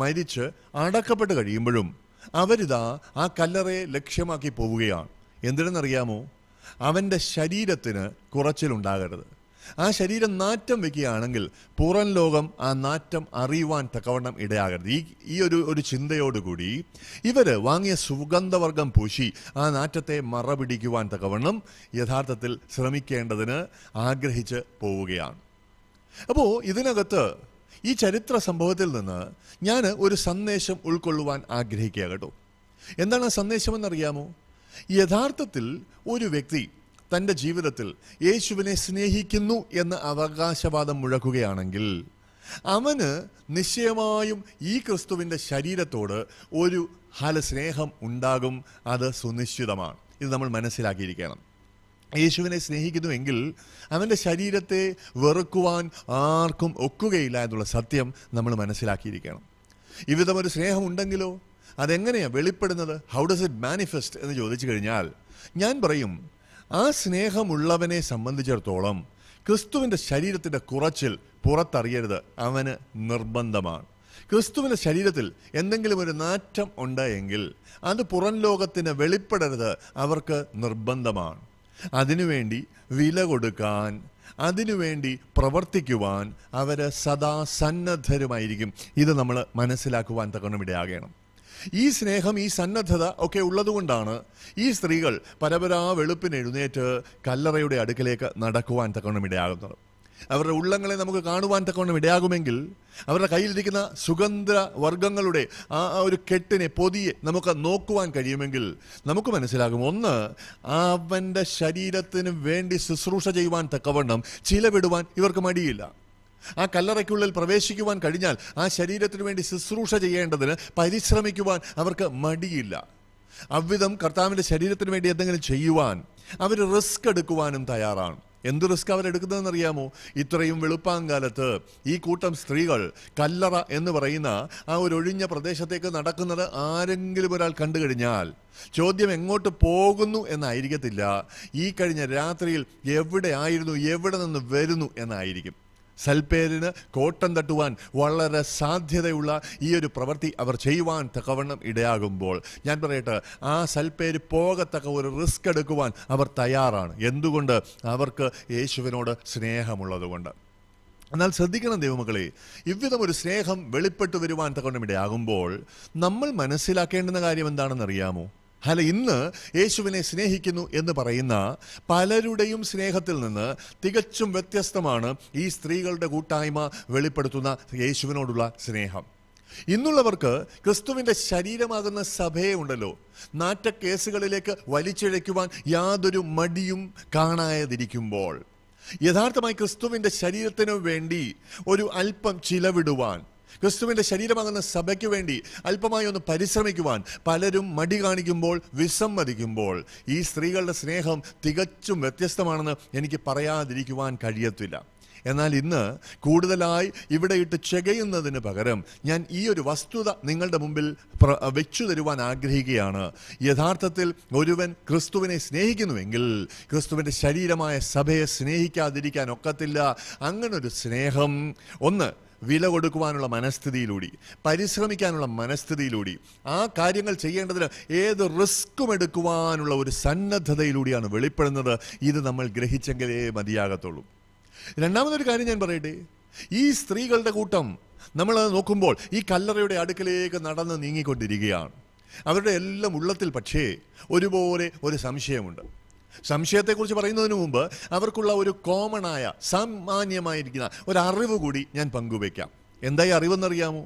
മരിച്ച് അടക്കപ്പെട്ട് കഴിയുമ്പോഴും അവരിതാ ആ കല്ലറയെ ലക്ഷ്യമാക്കി പോവുകയാണ് എന്തിനെന്നറിയാമോ അവൻ്റെ ശരീരത്തിന് കുറച്ചിലുണ്ടാകരുത് ആ ശരീരം നാറ്റം വയ്ക്കുകയാണെങ്കിൽ പുറം ലോകം ആ നാറ്റം അറിയുവാൻ തക്കവണ്ണം ഇടയാകരുത് ഈ ഈ ഒരു ഒരു ചിന്തയോടുകൂടി ഇവർ വാങ്ങിയ സുഗന്ധവർഗം പൂശി ആ നാറ്റത്തെ മറപിടിക്കുവാൻ തക്കവണ്ണം യഥാർത്ഥത്തിൽ ശ്രമിക്കേണ്ടതിന് ആഗ്രഹിച്ച് പോവുകയാണ് അപ്പോൾ ഇതിനകത്ത് ഈ ചരിത്ര സംഭവത്തിൽ നിന്ന് ഞാൻ ഒരു സന്ദേശം ഉൾക്കൊള്ളുവാൻ ആഗ്രഹിക്കുക കേട്ടോ എന്താണ് ആ സന്ദേശം യഥാർത്ഥത്തിൽ ഒരു വ്യക്തി തൻ്റെ ജീവിതത്തിൽ യേശുവിനെ സ്നേഹിക്കുന്നു എന്ന അവകാശവാദം മുഴക്കുകയാണെങ്കിൽ അവന് നിശ്ചയമായും ഈ ക്രിസ്തുവിൻ്റെ ശരീരത്തോട് ഒരു സ്നേഹം ഉണ്ടാകും അത് സുനിശ്ചിതമാണ് ഇത് നമ്മൾ മനസ്സിലാക്കിയിരിക്കണം യേശുവിനെ സ്നേഹിക്കുന്നുവെങ്കിൽ അവൻ്റെ ശരീരത്തെ വെറുക്കുവാൻ ആർക്കും ഒക്കുകയില്ല എന്നുള്ള സത്യം നമ്മൾ മനസ്സിലാക്കിയിരിക്കണം ഇവിധമൊരു സ്നേഹമുണ്ടെങ്കിലോ അതെങ്ങനെയാണ് വെളിപ്പെടുന്നത് ഹൗ ഡസ് ഇറ്റ് മാനിഫെസ്റ്റ് എന്ന് ചോദിച്ചു കഴിഞ്ഞാൽ ഞാൻ പറയും ആ സ്നേഹമുള്ളവനെ സംബന്ധിച്ചിടത്തോളം ക്രിസ്തുവിൻ്റെ ശരീരത്തിൻ്റെ കുറച്ചിൽ പുറത്തറിയരുത് അവന് നിർബന്ധമാണ് ക്രിസ്തുവിൻ്റെ ശരീരത്തിൽ എന്തെങ്കിലും ഒരു നാറ്റം ഉണ്ട് എങ്കിൽ അത് പുറം ലോകത്തിന് വെളിപ്പെടരുത് അവർക്ക് നിർബന്ധമാണ് അതിനുവേണ്ടി വില കൊടുക്കാൻ അതിനുവേണ്ടി പ്രവർത്തിക്കുവാൻ അവർ സദാ സന്നദ്ധരുമായിരിക്കും ഇത് നമ്മൾ മനസ്സിലാക്കുവാൻ തക്കണം ഇടയാകണം ഈ സ്നേഹം ഈ സന്നദ്ധത ഒക്കെ ഉള്ളതുകൊണ്ടാണ് ഈ സ്ത്രീകൾ പരപരാ എഴുന്നേറ്റ് കല്ലറയുടെ അടുക്കലേക്ക് നടക്കുവാൻ തക്കണം ഇടയാകുന്നത് അവരുടെ ഉള്ളങ്ങളെ നമുക്ക് കാണുവാൻ തക്കവണ്ണം ഇടയാകുമെങ്കിൽ അവരുടെ കയ്യിലിരിക്കുന്ന സുഗന്ധ വർഗങ്ങളുടെ ആ ഒരു കെട്ടിനെ പൊതിയെ നമുക്ക് നോക്കുവാൻ കഴിയുമെങ്കിൽ നമുക്ക് മനസ്സിലാകും ഒന്ന് അവൻ്റെ ശരീരത്തിന് വേണ്ടി ശുശ്രൂഷ ചെയ്യുവാൻ തക്കവണ്ണം ചിലവിടുവാൻ ഇവർക്ക് മടിയില്ല ആ കല്ലറയ്ക്കുള്ളിൽ പ്രവേശിക്കുവാൻ കഴിഞ്ഞാൽ ആ ശരീരത്തിന് വേണ്ടി ശുശ്രൂഷ ചെയ്യേണ്ടതിന് പരിശ്രമിക്കുവാൻ അവർക്ക് മടിയില്ല അവിധം കർത്താവിൻ്റെ ശരീരത്തിന് വേണ്ടി എന്തെങ്കിലും ചെയ്യുവാൻ അവർ റിസ്ക് എടുക്കുവാനും തയ്യാറാണ് എന്ത് റിസ്ക് അവരെടുക്കുന്നതെന്ന് അറിയാമോ ഇത്രയും വെളുപ്പാങ്കാലത്ത് ഈ കൂട്ടം സ്ത്രീകൾ കല്ലറ എന്ന് പറയുന്ന ആ ഒരു ഒഴിഞ്ഞ പ്രദേശത്തേക്ക് നടക്കുന്നത് ആരെങ്കിലും ഒരാൾ കണ്ടു കഴിഞ്ഞാൽ ചോദ്യം എങ്ങോട്ട് പോകുന്നു എന്നായിരിക്കത്തില്ല ഈ കഴിഞ്ഞ രാത്രിയിൽ എവിടെ ആയിരുന്നു എവിടെ നിന്ന് വരുന്നു എന്നായിരിക്കും സൽപ്പേരിന് കോട്ടം തട്ടുവാൻ വളരെ സാധ്യതയുള്ള ഈ ഒരു പ്രവൃത്തി അവർ ചെയ്യുവാൻ തക്കവണ്ണം ഇടയാകുമ്പോൾ ഞാൻ പറയട്ടെ ആ സൽപ്പേര് പോകത്തക്ക ഒരു റിസ്ക് എടുക്കുവാൻ അവർ തയ്യാറാണ് എന്തുകൊണ്ട് അവർക്ക് യേശുവിനോട് സ്നേഹമുള്ളതുകൊണ്ട് എന്നാൽ ശ്രദ്ധിക്കണം ദൈവമക്കളെ ഇவ்விധം ഒരു സ്നേഹം വെളിപ്പെട്ടു വരുവാൻ തക്കവണ്ണം ഇടയാകുമ്പോൾ നമ്മൾ മനസ്സിലാക്കേണ്ടുന്ന കാര്യം എന്താണെന്നറിയാമോ അല്ല ഇന്ന് യേശുവിനെ സ്നേഹിക്കുന്നു എന്ന് പറയുന്ന പലരുടെയും സ്നേഹത്തിൽ നിന്ന് തികച്ചും വ്യത്യസ്തമാണ് ഈ സ്ത്രീകളുടെ കൂട്ടായ്മ വെളിപ്പെടുത്തുന്ന യേശുവിനോടുള്ള സ്നേഹം ഇന്നുള്ളവർക്ക് ക്രിസ്തുവിൻ്റെ ശരീരമാകുന്ന സഭയെ ഉണ്ടല്ലോ നാറ്റക്കേസുകളിലേക്ക് വലിച്ചിഴയ്ക്കുവാൻ യാതൊരു മടിയും കാണാതിരിക്കുമ്പോൾ യഥാർത്ഥമായി ക്രിസ്തുവിൻ്റെ ശരീരത്തിനു വേണ്ടി ഒരു അല്പം ചിലവിടുവാൻ ക്രിസ്തുവിൻ്റെ ശരീരമാകുന്ന സഭയ്ക്ക് വേണ്ടി അല്പമായി ഒന്ന് പരിശ്രമിക്കുവാൻ പലരും മടി കാണിക്കുമ്പോൾ വിസമ്മതിക്കുമ്പോൾ ഈ സ്ത്രീകളുടെ സ്നേഹം തികച്ചും വ്യത്യസ്തമാണെന്ന് എനിക്ക് പറയാതിരിക്കുവാൻ കഴിയത്തില്ല എന്നാൽ ഇന്ന് കൂടുതലായി ഇവിടെ ഇട്ട് ചെകയുന്നതിന് പകരം ഞാൻ ഈ ഒരു വസ്തുത നിങ്ങളുടെ മുമ്പിൽ വെച്ചു തരുവാൻ ആഗ്രഹിക്കുകയാണ് യഥാർത്ഥത്തിൽ ഒരുവൻ ക്രിസ്തുവിനെ സ്നേഹിക്കുന്നുവെങ്കിൽ ക്രിസ്തുവിൻ്റെ ശരീരമായ സഭയെ സ്നേഹിക്കാതിരിക്കാൻ ഒക്കത്തില്ല അങ്ങനൊരു സ്നേഹം ഒന്ന് വില കൊടുക്കുവാനുള്ള മനസ്ഥിതിയിലൂടി പരിശ്രമിക്കാനുള്ള മനസ്ഥിതിയിലൂടി ആ കാര്യങ്ങൾ ചെയ്യേണ്ടതിന് ഏത് റിസ്ക്കും എടുക്കുവാനുള്ള ഒരു സന്നദ്ധതയിലൂടെയാണ് വെളിപ്പെടുന്നത് ഇത് നമ്മൾ ഗ്രഹിച്ചെങ്കിലേ മതിയാകത്തുള്ളൂ രണ്ടാമതൊരു കാര്യം ഞാൻ പറയട്ടെ ഈ സ്ത്രീകളുടെ കൂട്ടം നമ്മൾ നോക്കുമ്പോൾ ഈ കല്ലറയുടെ അടുക്കലേക്ക് നടന്ന് നീങ്ങിക്കൊണ്ടിരിക്കുകയാണ് അവരുടെ എല്ലാം ഉള്ളത്തിൽ പക്ഷേ ഒരുപോലെ ഒരു സംശയമുണ്ട് സംശയത്തെക്കുറിച്ച് പറയുന്നതിന് മുമ്പ് അവർക്കുള്ള ഒരു കോമണായ സാമാന്യമായിരിക്കുന്ന അറിവ് കൂടി ഞാൻ പങ്കുവയ്ക്കാം എന്തായി അറിവെന്നറിയാമോ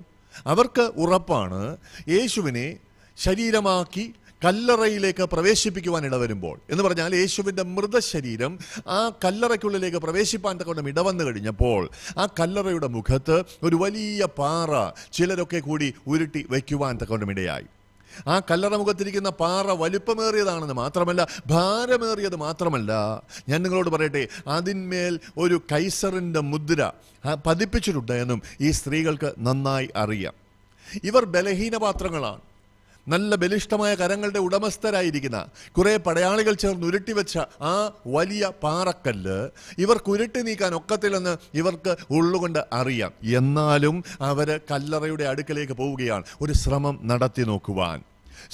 അവർക്ക് ഉറപ്പാണ് യേശുവിനെ ശരീരമാക്കി കല്ലറയിലേക്ക് പ്രവേശിപ്പിക്കുവാൻ ഇടവരുമ്പോൾ എന്ന് പറഞ്ഞാൽ യേശുവിൻ്റെ മൃതശരീരം ആ കല്ലറയ്ക്കുള്ളിലേക്ക് പ്രവേശിപ്പാൻ തക്കവണ്ണം ഇടവന്നു കഴിഞ്ഞപ്പോൾ ആ കല്ലറയുടെ മുഖത്ത് ഒരു വലിയ പാറ ചിലരൊക്കെ കൂടി ഉരുട്ടി വയ്ക്കുവാൻ തക്കവണ്ണം ഇടയായി ആ കല്ലറ മുഖത്തിരിക്കുന്ന പാറ വലിപ്പമേറിയതാണെന്ന് മാത്രമല്ല ഭാരമേറിയത് മാത്രമല്ല ഞാൻ നിങ്ങളോട് പറയട്ടെ അതിന്മേൽ ഒരു കൈസറിൻ്റെ മുദ്ര പതിപ്പിച്ചിട്ടുണ്ട് എന്നും ഈ സ്ത്രീകൾക്ക് നന്നായി അറിയാം ഇവർ ബലഹീന പാത്രങ്ങളാണ് നല്ല ബലിഷ്ടമായ കരങ്ങളുടെ ഉടമസ്ഥരായിരിക്കുന്ന കുറേ പടയാളികൾ ചേർന്ന് ഉരുട്ടിവെച്ച ആ വലിയ പാറക്കല്ല് ഇവർക്ക് ഉരുട്ടി നീക്കാൻ ഒക്കത്തില്ലെന്ന് ഇവർക്ക് ഉള്ളുകൊണ്ട് അറിയാം എന്നാലും അവർ കല്ലറയുടെ അടുക്കലേക്ക് പോവുകയാണ് ഒരു ശ്രമം നടത്തി നോക്കുവാൻ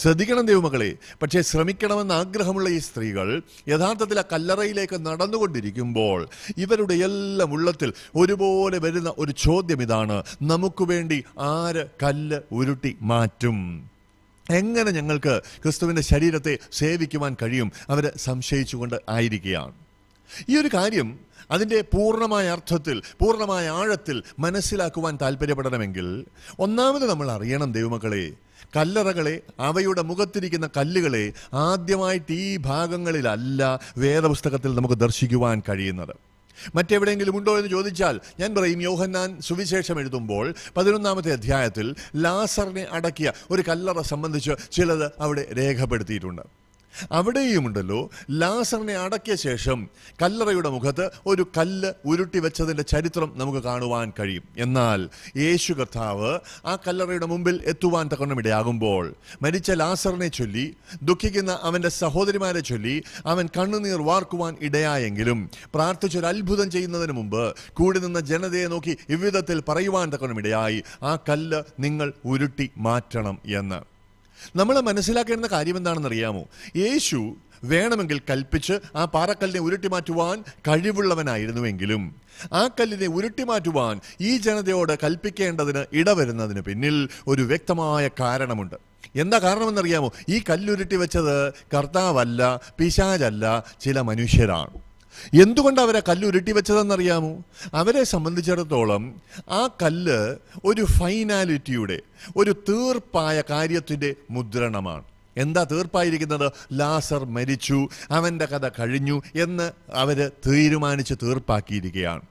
ശ്രദ്ധിക്കണം ദൈവമക്കളെ പക്ഷേ ശ്രമിക്കണമെന്ന് ആഗ്രഹമുള്ള ഈ സ്ത്രീകൾ യഥാർത്ഥത്തിൽ ആ കല്ലറയിലേക്ക് നടന്നുകൊണ്ടിരിക്കുമ്പോൾ ഇവരുടെ എല്ലാം ഉള്ളത്തിൽ ഒരുപോലെ വരുന്ന ഒരു ചോദ്യം ഇതാണ് നമുക്ക് വേണ്ടി ആര് കല്ല് ഉരുട്ടി മാറ്റും എങ്ങനെ ഞങ്ങൾക്ക് ക്രിസ്തുവിൻ്റെ ശരീരത്തെ സേവിക്കുവാൻ കഴിയും അവർ സംശയിച്ചുകൊണ്ട് ആയിരിക്കുകയാണ് ഈ ഒരു കാര്യം അതിൻ്റെ പൂർണ്ണമായ അർത്ഥത്തിൽ പൂർണ്ണമായ ആഴത്തിൽ മനസ്സിലാക്കുവാൻ താല്പര്യപ്പെടണമെങ്കിൽ ഒന്നാമത് നമ്മൾ അറിയണം ദൈവമക്കളെ കല്ലറകളെ അവയുടെ മുഖത്തിരിക്കുന്ന കല്ലുകളെ ആദ്യമായിട്ട് ഈ ഭാഗങ്ങളിലല്ല വേദപുസ്തകത്തിൽ നമുക്ക് ദർശിക്കുവാൻ കഴിയുന്നത് മറ്റെവിടെയെങ്കിലും ഉണ്ടോ എന്ന് ചോദിച്ചാൽ ഞാൻ പറയും യോഹന്നാൻ സുവിശേഷം എഴുതുമ്പോൾ പതിനൊന്നാമത്തെ അധ്യായത്തിൽ ലാസറിനെ അടക്കിയ ഒരു കല്ലറ സംബന്ധിച്ച് ചിലത് അവിടെ രേഖപ്പെടുത്തിയിട്ടുണ്ട് അവിടെയുമുണ്ടല്ലോ ലാസറിനെ അടക്കിയ ശേഷം കല്ലറയുടെ മുഖത്ത് ഒരു കല്ല് ഉരുട്ടി വെച്ചതിൻ്റെ ചരിത്രം നമുക്ക് കാണുവാൻ കഴിയും എന്നാൽ യേശു കർത്താവ് ആ കല്ലറയുടെ മുമ്പിൽ എത്തുവാൻ തക്കണമിടയാകുമ്പോൾ മരിച്ച ലാസറിനെ ചൊല്ലി ദുഃഖിക്കുന്ന അവൻ്റെ സഹോദരിമാരെ ചൊല്ലി അവൻ കണ്ണുനീർ വാർക്കുവാൻ ഇടയായെങ്കിലും പ്രാർത്ഥിച്ചൊരു അത്ഭുതം ചെയ്യുന്നതിന് മുമ്പ് കൂടി നിന്ന ജനതയെ നോക്കി ഇവിധത്തിൽ പറയുവാൻ തക്കണമിടയായി ആ കല്ല് നിങ്ങൾ ഉരുട്ടി മാറ്റണം എന്ന് നമ്മൾ മനസ്സിലാക്കേണ്ട കാര്യം എന്താണെന്ന് അറിയാമോ യേശു വേണമെങ്കിൽ കൽപ്പിച്ച് ആ പാറക്കല്ലിനെ ഉരുട്ടി മാറ്റുവാൻ കഴിവുള്ളവനായിരുന്നുവെങ്കിലും ആ കല്ലിനെ ഉരുട്ടി മാറ്റുവാൻ ഈ ജനതയോട് കൽപ്പിക്കേണ്ടതിന് ഇടവരുന്നതിന് പിന്നിൽ ഒരു വ്യക്തമായ കാരണമുണ്ട് എന്താ കാരണമെന്നറിയാമോ ഈ കല്ലുരുട്ടി വെച്ചത് കർത്താവല്ല പിശാചല്ല ചില മനുഷ്യരാണ് എന്തുകൊണ്ട് അവരെ കല്ല് ഉരുട്ടി വെച്ചതെന്നറിയാമോ അവരെ സംബന്ധിച്ചിടത്തോളം ആ കല്ല് ഒരു ഫൈനാലിറ്റിയുടെ ഒരു തീർപ്പായ കാര്യത്തിൻ്റെ മുദ്രണമാണ് എന്താ തീർപ്പായിരിക്കുന്നത് ലാസർ മരിച്ചു അവൻ്റെ കഥ കഴിഞ്ഞു എന്ന് അവർ തീരുമാനിച്ച് തീർപ്പാക്കിയിരിക്കുകയാണ്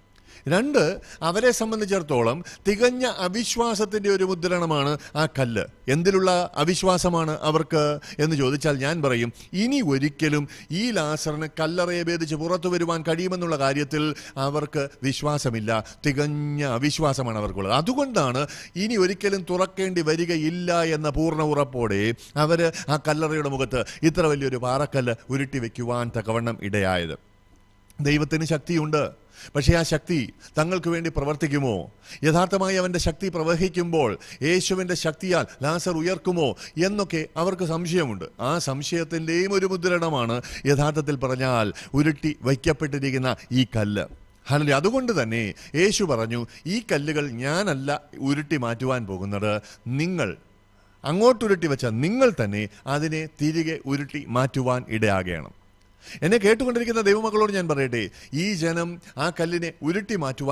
രണ്ട് അവരെ സംബന്ധിച്ചിടത്തോളം തികഞ്ഞ അവിശ്വാസത്തിൻ്റെ ഒരു മുദ്രണമാണ് ആ കല്ല് എന്തിലുള്ള അവിശ്വാസമാണ് അവർക്ക് എന്ന് ചോദിച്ചാൽ ഞാൻ പറയും ഇനി ഒരിക്കലും ഈ ലാസറിന് കല്ലറയെ ഭേദിച്ച് പുറത്തു വരുവാൻ കഴിയുമെന്നുള്ള കാര്യത്തിൽ അവർക്ക് വിശ്വാസമില്ല തികഞ്ഞ അവിശ്വാസമാണ് അവർക്കുള്ളത് അതുകൊണ്ടാണ് ഇനി ഒരിക്കലും തുറക്കേണ്ടി വരികയില്ല എന്ന പൂർണ്ണ ഉറപ്പോടെ അവർ ആ കല്ലറയുടെ മുഖത്ത് ഇത്ര വലിയൊരു പാറക്കല്ല് ഉരുട്ടി വയ്ക്കുവാൻ തക്കവണ്ണം ഇടയായത് ദൈവത്തിന് ശക്തിയുണ്ട് പക്ഷേ ആ ശക്തി തങ്ങൾക്ക് വേണ്ടി പ്രവർത്തിക്കുമോ യഥാർത്ഥമായി അവൻ്റെ ശക്തി പ്രവഹിക്കുമ്പോൾ യേശുവിൻ്റെ ശക്തിയാൽ ലാസർ ഉയർക്കുമോ എന്നൊക്കെ അവർക്ക് സംശയമുണ്ട് ആ സംശയത്തിൻ്റെയും ഒരു മുദ്രണമാണ് യഥാർത്ഥത്തിൽ പറഞ്ഞാൽ ഉരുട്ടി വയ്ക്കപ്പെട്ടിരിക്കുന്ന ഈ കല്ല് ഹലലി അതുകൊണ്ട് തന്നെ യേശു പറഞ്ഞു ഈ കല്ലുകൾ ഞാനല്ല ഉരുട്ടി മാറ്റുവാൻ പോകുന്നത് നിങ്ങൾ അങ്ങോട്ടുരുട്ടി വെച്ച നിങ്ങൾ തന്നെ അതിനെ തിരികെ ഉരുട്ടി മാറ്റുവാൻ ഇടയാകണം എന്നെ കേട്ടുകൊണ്ടിരിക്കുന്ന ദൈവമക്കളോട് ഞാൻ പറയട്ടെ ഈ ജനം ആ കല്ലിനെ ഉരുട്ടി മാറ്റുവാൻ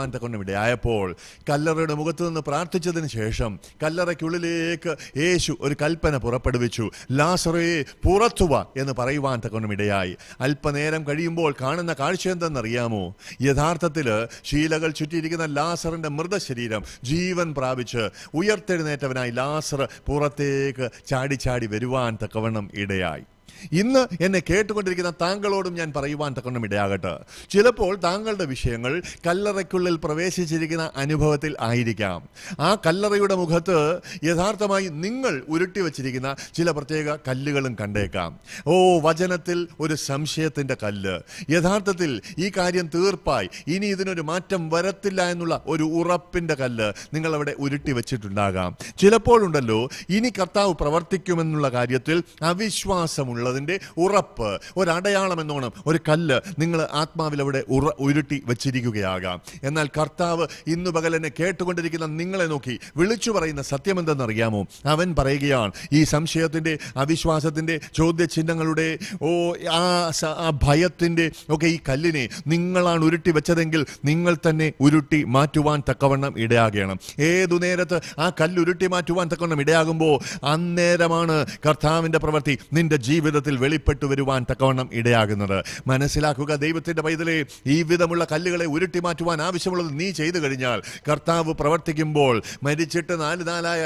ആയപ്പോൾ കല്ലറയുടെ മുഖത്ത് നിന്ന് പ്രാർത്ഥിച്ചതിന് ശേഷം കല്ലറയ്ക്കുള്ളിലേക്ക് യേശു ഒരു കൽപ്പന പുറപ്പെടുവിച്ചു ലാസറയെ പുറത്തുവ എന്ന് പറയുവാൻ തക്കൊണ്ടുമിടയായി അല്പനേരം കഴിയുമ്പോൾ കാണുന്ന കാഴ്ച എന്തെന്നറിയാമോ യഥാർത്ഥത്തിൽ ശീലകൾ ചുറ്റിയിരിക്കുന്ന ലാസറിൻ്റെ മൃതശരീരം ജീവൻ പ്രാപിച്ച് ഉയർത്തെഴുന്നേറ്റവനായി ലാസർ പുറത്തേക്ക് ചാടി ചാടി വരുവാൻ തക്കവണ്ണം ഇടയായി ഇന്ന് എന്നെ കേട്ടുകൊണ്ടിരിക്കുന്ന താങ്കളോടും ഞാൻ പറയുവാൻ തക്കണം ഇടയാകട്ടെ ചിലപ്പോൾ താങ്കളുടെ വിഷയങ്ങൾ കല്ലറയ്ക്കുള്ളിൽ പ്രവേശിച്ചിരിക്കുന്ന അനുഭവത്തിൽ ആയിരിക്കാം ആ കല്ലറയുടെ മുഖത്ത് യഥാർത്ഥമായി നിങ്ങൾ ഉരുട്ടി വച്ചിരിക്കുന്ന ചില പ്രത്യേക കല്ലുകളും കണ്ടേക്കാം ഓ വചനത്തിൽ ഒരു സംശയത്തിൻ്റെ കല്ല് യഥാർത്ഥത്തിൽ ഈ കാര്യം തീർപ്പായി ഇനി ഇതിനൊരു മാറ്റം വരത്തില്ല എന്നുള്ള ഒരു ഉറപ്പിൻ്റെ കല്ല് നിങ്ങളവിടെ ഉരുട്ടി വച്ചിട്ടുണ്ടാകാം ചിലപ്പോഴുണ്ടല്ലോ ഇനി കർത്താവ് പ്രവർത്തിക്കുമെന്നുള്ള കാര്യത്തിൽ അവിശ്വാസമുള്ള എന്നുള്ളതിൻ്റെ ഉറപ്പ് ഒരടയാളം എന്നോണം ഒരു കല്ല് നിങ്ങൾ ആത്മാവിൽ അവിടെ ഉറ ഉരുട്ടി വച്ചിരിക്കുകയാകാം എന്നാൽ കർത്താവ് ഇന്ന് പകലെന്നെ കേട്ടുകൊണ്ടിരിക്കുന്ന നിങ്ങളെ നോക്കി വിളിച്ചു പറയുന്ന സത്യമെന്തെന്നറിയാമോ അവൻ പറയുകയാണ് ഈ സംശയത്തിൻ്റെ അവിശ്വാസത്തിൻ്റെ ചോദ്യചിഹ്നങ്ങളുടെ ഓ ആ ഭയത്തിൻ്റെ ഒക്കെ ഈ കല്ലിനെ നിങ്ങളാണ് ഉരുട്ടി വെച്ചതെങ്കിൽ നിങ്ങൾ തന്നെ ഉരുട്ടി മാറ്റുവാൻ തക്കവണ്ണം ഇടയാകണം ഏതു നേരത്ത് ആ കല്ലുരുട്ടി ഉരുട്ടി മാറ്റുവാൻ തക്കവണ്ണം ഇടയാകുമ്പോൾ അന്നേരമാണ് കർത്താവിൻ്റെ പ്രവൃത്തി നിന്റെ ജീവിതത്തിൽ ജീവിതത്തിൽ വെളിപ്പെട്ടു വരുവാൻ തക്കവണ്ണം ഇടയാകുന്നത് മനസ്സിലാക്കുക ദൈവത്തിൻ്റെ പൈതലെ ഈ വിധമുള്ള കല്ലുകളെ ഉരുട്ടി മാറ്റുവാൻ ആവശ്യമുള്ളത് നീ ചെയ്തു കഴിഞ്ഞാൽ കർത്താവ് പ്രവർത്തിക്കുമ്പോൾ മരിച്ചിട്ട് നാല് നാലായ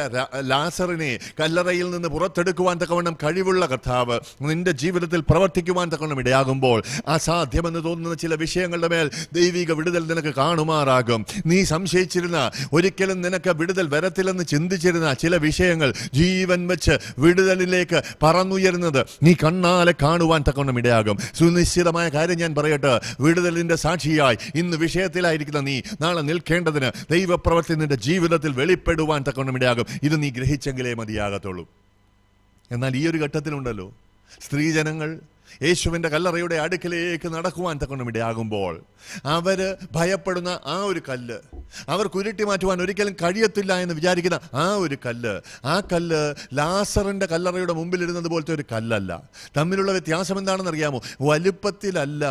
ലാസറിനെ കല്ലറയിൽ നിന്ന് പുറത്തെടുക്കുവാൻ തക്കവണ്ണം കഴിവുള്ള കർത്താവ് നിന്റെ ജീവിതത്തിൽ പ്രവർത്തിക്കുവാൻ തക്കവണ്ണം ഇടയാകുമ്പോൾ അസാധ്യമെന്ന് തോന്നുന്ന ചില വിഷയങ്ങളുടെ മേൽ ദൈവിക വിടുതൽ നിനക്ക് കാണുമാറാകും നീ സംശയിച്ചിരുന്ന ഒരിക്കലും നിനക്ക് വിടുതൽ വരത്തില്ലെന്ന് ചിന്തിച്ചിരുന്ന ചില വിഷയങ്ങൾ ജീവൻ വെച്ച് വിടുതലിലേക്ക് പറന്നുയരുന്നത് നീ കണ്ണാലെ കാണുവാൻ തക്കവണ്ണം ഇടയാകും സുനിശ്ചിതമായ കാര്യം ഞാൻ പറയട്ടെ വിടുതലിൻ്റെ സാക്ഷിയായി ഇന്ന് വിഷയത്തിലായിരിക്കുന്ന നീ നാളെ നിൽക്കേണ്ടതിന് ദൈവപ്രവർത്തി നിന്റെ ജീവിതത്തിൽ വെളിപ്പെടുവാൻ തക്കവണ്ണം ഇടയാകും ഇത് നീ ഗ്രഹിച്ചെങ്കിലേ മതിയാകത്തുള്ളൂ എന്നാൽ ഈ ഒരു ഘട്ടത്തിലുണ്ടല്ലോ സ്ത്രീജനങ്ങൾ യേശുവിൻ്റെ കല്ലറയുടെ അടുക്കിലേക്ക് നടക്കുവാൻ തക്കണം ഇടയാകുമ്പോൾ അവർ ഭയപ്പെടുന്ന ആ ഒരു കല്ല് അവർ കുരുട്ടി മാറ്റുവാൻ ഒരിക്കലും കഴിയത്തില്ല എന്ന് വിചാരിക്കുന്ന ആ ഒരു കല്ല് ആ കല്ല് ലാസറിൻ്റെ കല്ലറയുടെ മുമ്പിലിരുന്നത് പോലത്തെ ഒരു കല്ലല്ല തമ്മിലുള്ള വ്യത്യാസം എന്താണെന്ന് അറിയാമോ വലുപ്പത്തിലല്ല